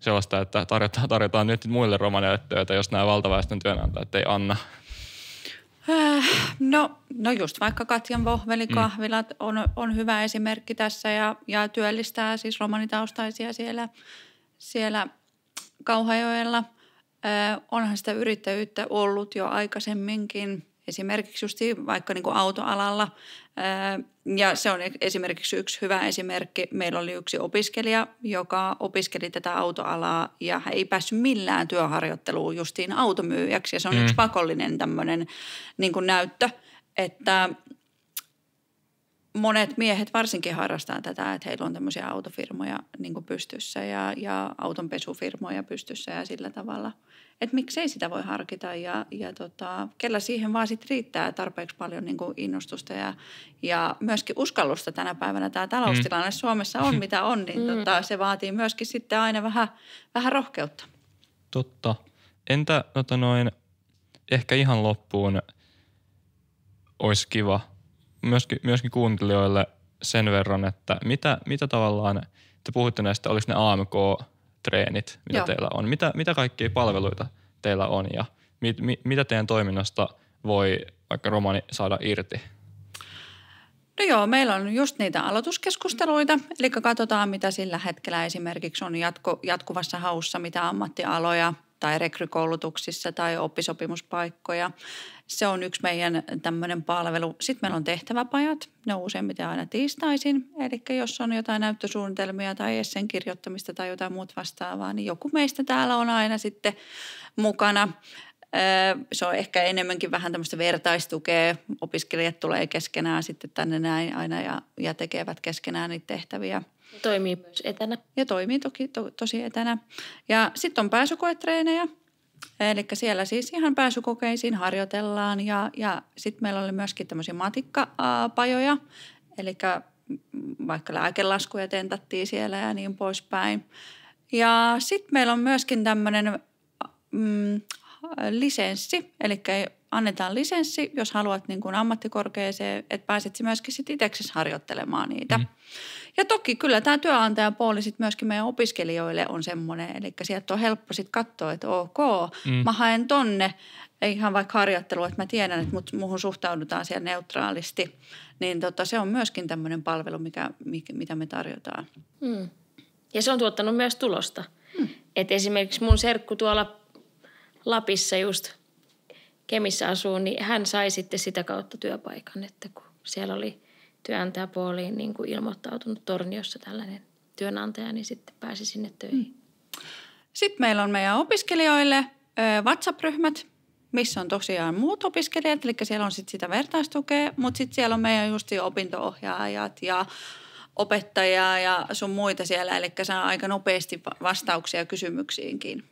sellaista, että tarjotaan, tarjotaan nyt muille romaneille töitä, jos nämä valtaväestön työnantajat ei anna? Äh, no, no just vaikka Katjan vohvelikahvilat mm. on, on hyvä esimerkki tässä ja, ja työllistää siis romanitaustaisia siellä, siellä Kauhajoella. Ö, äh, onhan sitä yrittäjyyttä ollut jo aikaisemminkin – esimerkiksi just vaikka niin kuin autoalalla. Öö, ja se on esimerkiksi yksi hyvä esimerkki. Meillä oli yksi opiskelija, joka opiskeli tätä autoalaa ja hän ei päässyt millään työharjoitteluun justiin automyyjäksi. Ja se on mm. yksi pakollinen tämmöinen niin kuin näyttö, että monet miehet varsinkin harrastaa tätä, että heillä on tämmöisiä autofirmoja niin pystyssä ja, ja autonpesufirmoja pystyssä ja sillä tavalla – että miksei sitä voi harkita ja, ja tota, kellä siihen vaan sit riittää tarpeeksi paljon niin kuin innostusta ja, ja myöskin uskallusta tänä päivänä. Tämä taloustilanne mm. Suomessa on mitä on, niin mm. tota, se vaatii myöskin sitten aina vähän, vähän rohkeutta. Totta. Entä tota noin, ehkä ihan loppuun olisi kiva myöskin, myöskin kuuntelijoille sen verran, että mitä, mitä tavallaan, te puhutte näistä, olisi ne AMK treenit, mitä Joo. teillä on. Mitä, mitä kaikkia palveluita teillä on ja mit, mit, mitä teidän toiminnasta voi vaikka romani saada irti? No joo, meillä on just niitä aloituskeskusteluita, eli katsotaan mitä sillä hetkellä esimerkiksi on jatku, jatkuvassa haussa, mitä ammattialoja – tai rekrykoulutuksissa tai oppisopimuspaikkoja. Se on yksi meidän tämmöinen palvelu. Sitten meillä on tehtäväpajat, ne on useimmiten aina tiistaisin. Eli jos on jotain näyttösuunnitelmia tai sen kirjoittamista tai jotain muuta vastaavaa, niin joku meistä täällä on aina sitten mukana. Se on ehkä enemmänkin vähän tämmöistä vertaistukea. Opiskelijat tulee keskenään sitten tänne näin aina ja, ja tekevät keskenään niitä tehtäviä – Toimii myös etänä. Ja toimii toki to, tosi etänä. Ja sitten on pääsykoetreenejä. Eli siellä siis ihan pääsykokeisiin harjoitellaan ja, ja sitten meillä oli myöskin tämmöisiä matikkapajoja. Eli vaikka lääkelaskuja tentattiin siellä ja niin poispäin. Ja sitten meillä on myöskin tämmöinen mm, lisenssi, eli annetaan lisenssi, jos haluat niin kuin ammattikorkeeseen, että pääset myöskin sit itseksi harjoittelemaan niitä. Mm. Ja toki kyllä tämä työnantajan puoli sit myöskin meidän opiskelijoille on semmoinen, eli sieltä on helppo sitten katsoa, että ok, mm. mä haen tonne, ihan vaikka harjoittelu, että mä tiedän, että mut, muuhun suhtaudutaan siellä neutraalisti, niin tota, se on myöskin tämmöinen palvelu, mikä, mikä, mitä me tarjotaan. Mm. Ja se on tuottanut myös tulosta. Mm. Et esimerkiksi mun serkku tuolla Lapissa just Kemissä asuu, niin hän sai sitten sitä kautta työpaikan, että kun siellä oli työnantaja niin kuin ilmoittautunut Torniossa tällainen työnantaja, niin sitten pääsi sinne töihin. Hmm. Sitten meillä on meidän opiskelijoille WhatsApp-ryhmät, missä on tosiaan muut opiskelijat, eli siellä on sitten sitä vertaistukea, mutta sitten siellä on meidän justi opintoohjaajat ja opettajaa ja sun muita siellä, eli saa aika nopeasti vastauksia kysymyksiinkin.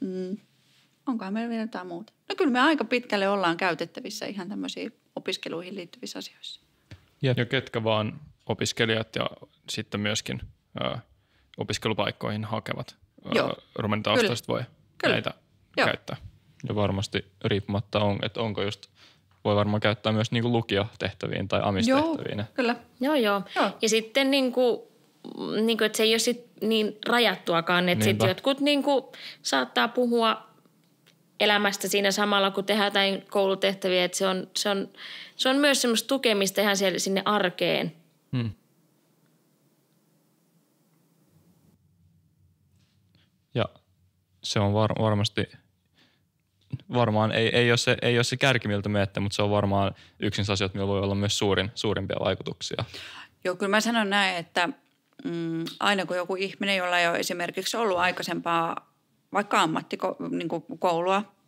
Mm onkohan meillä vielä jotain muuta? No kyllä me aika pitkälle ollaan käytettävissä ihan tämmöisiin opiskeluihin liittyvissä asioissa. Ja, ja ketkä vaan opiskelijat ja sitten myöskin ö, opiskelupaikkoihin hakevat romanitaustaiset voi kyllä. näitä Joo. käyttää. Ja varmasti riippumatta, on, että onko just voi varmaan käyttää myös niin lukiotehtäviin tai amistehtäviin. Joo, kyllä. Joo, joo. joo. Ja sitten niin kuin, niin kuin, että se ei ole sit niin rajattuakaan, että sitten jotkut niin kuin, saattaa puhua elämästä siinä samalla, kun tehdään jotain koulutehtäviä. Että se, on, se, on, se on myös semmoista tukemista ihan siellä, sinne arkeen. Hmm. Ja se on var, varmasti, varmaan ei, ei, ole se, ei ole se kärki, miltä menette, mutta se on varmaan yksin asioita, millä voi olla myös suurin, suurimpia vaikutuksia. Joo, kyllä mä sanon näin, että mm, aina kun joku ihminen, jolla ei ole esimerkiksi ollut aikaisempaa vaikka ammattikoulua niinku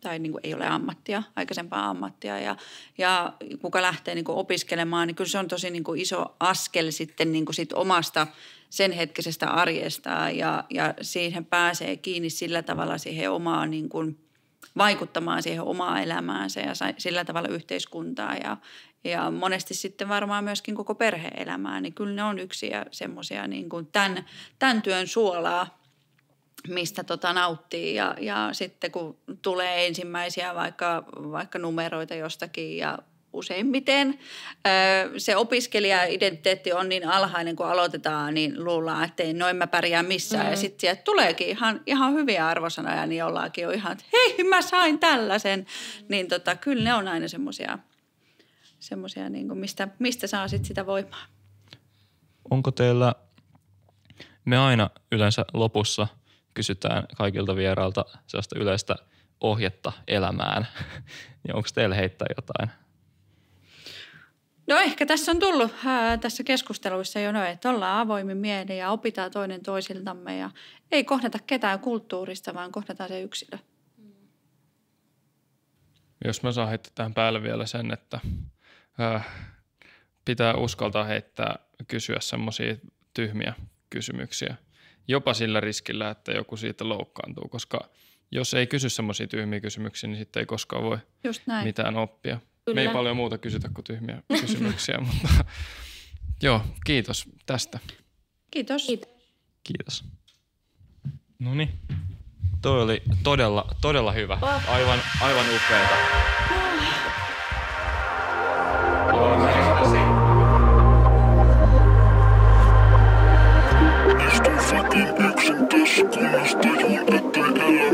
tai niin kuin ei ole ammattia, aikaisempaa ammattia ja, ja kuka lähtee niin kuin opiskelemaan, niin kyllä se on tosi niin kuin iso askel sitten niin kuin sit omasta sen hetkisestä arjesta ja, ja siihen pääsee kiinni sillä tavalla siihen omaan niin kuin vaikuttamaan siihen omaa elämäänsä ja sillä tavalla yhteiskuntaa ja, ja monesti sitten varmaan myöskin koko perheelämää, niin kyllä ne on yksi ja semmoisia niin kuin tämän, tämän työn suolaa, mistä tota nauttii ja, ja sitten kun tulee ensimmäisiä vaikka, vaikka numeroita jostakin ja useimmiten se opiskelija opiskelija-identiteetti on niin alhainen, kun aloitetaan, niin luullaan, että ei noin mä pärjää missään. Mm. Ja sitten sieltä tuleekin ihan, ihan hyviä arvosanoja, niin ollaankin jo ihan, että hei, mä sain tällaisen. Mm. Niin tota, kyllä ne on aina semmoisia, semmosia, niin kuin mistä, mistä saa sit sitä voimaa. Onko teillä, me aina yleensä lopussa – kysytään kaikilta vierailta sellaista yleistä ohjetta elämään. <laughs> niin onko teillä heittää jotain? No ehkä tässä on tullut ää, tässä keskusteluissa jo noin, että ollaan avoimin mieli ja opitaan toinen toisiltamme ja ei kohdata ketään kulttuurista, vaan kohdataan se yksilö. Jos mä saan heittää tähän päälle vielä sen, että ää, pitää uskaltaa heittää, kysyä semmoisia tyhmiä kysymyksiä – jopa sillä riskillä, että joku siitä loukkaantuu, koska jos ei kysy semmoisia tyhmiä kysymyksiä, niin sitten ei koskaan voi mitään oppia. Kyllä. Me ei paljon muuta kysytä kuin tyhmiä <laughs> kysymyksiä, mutta <laughs> joo, kiitos tästä. Kiitos. Kiitos. No niin. Toi oli todella, todella hyvä. Oh. Aivan, aivan upeeta. Oh. Sin tus cunas, estoy un pete en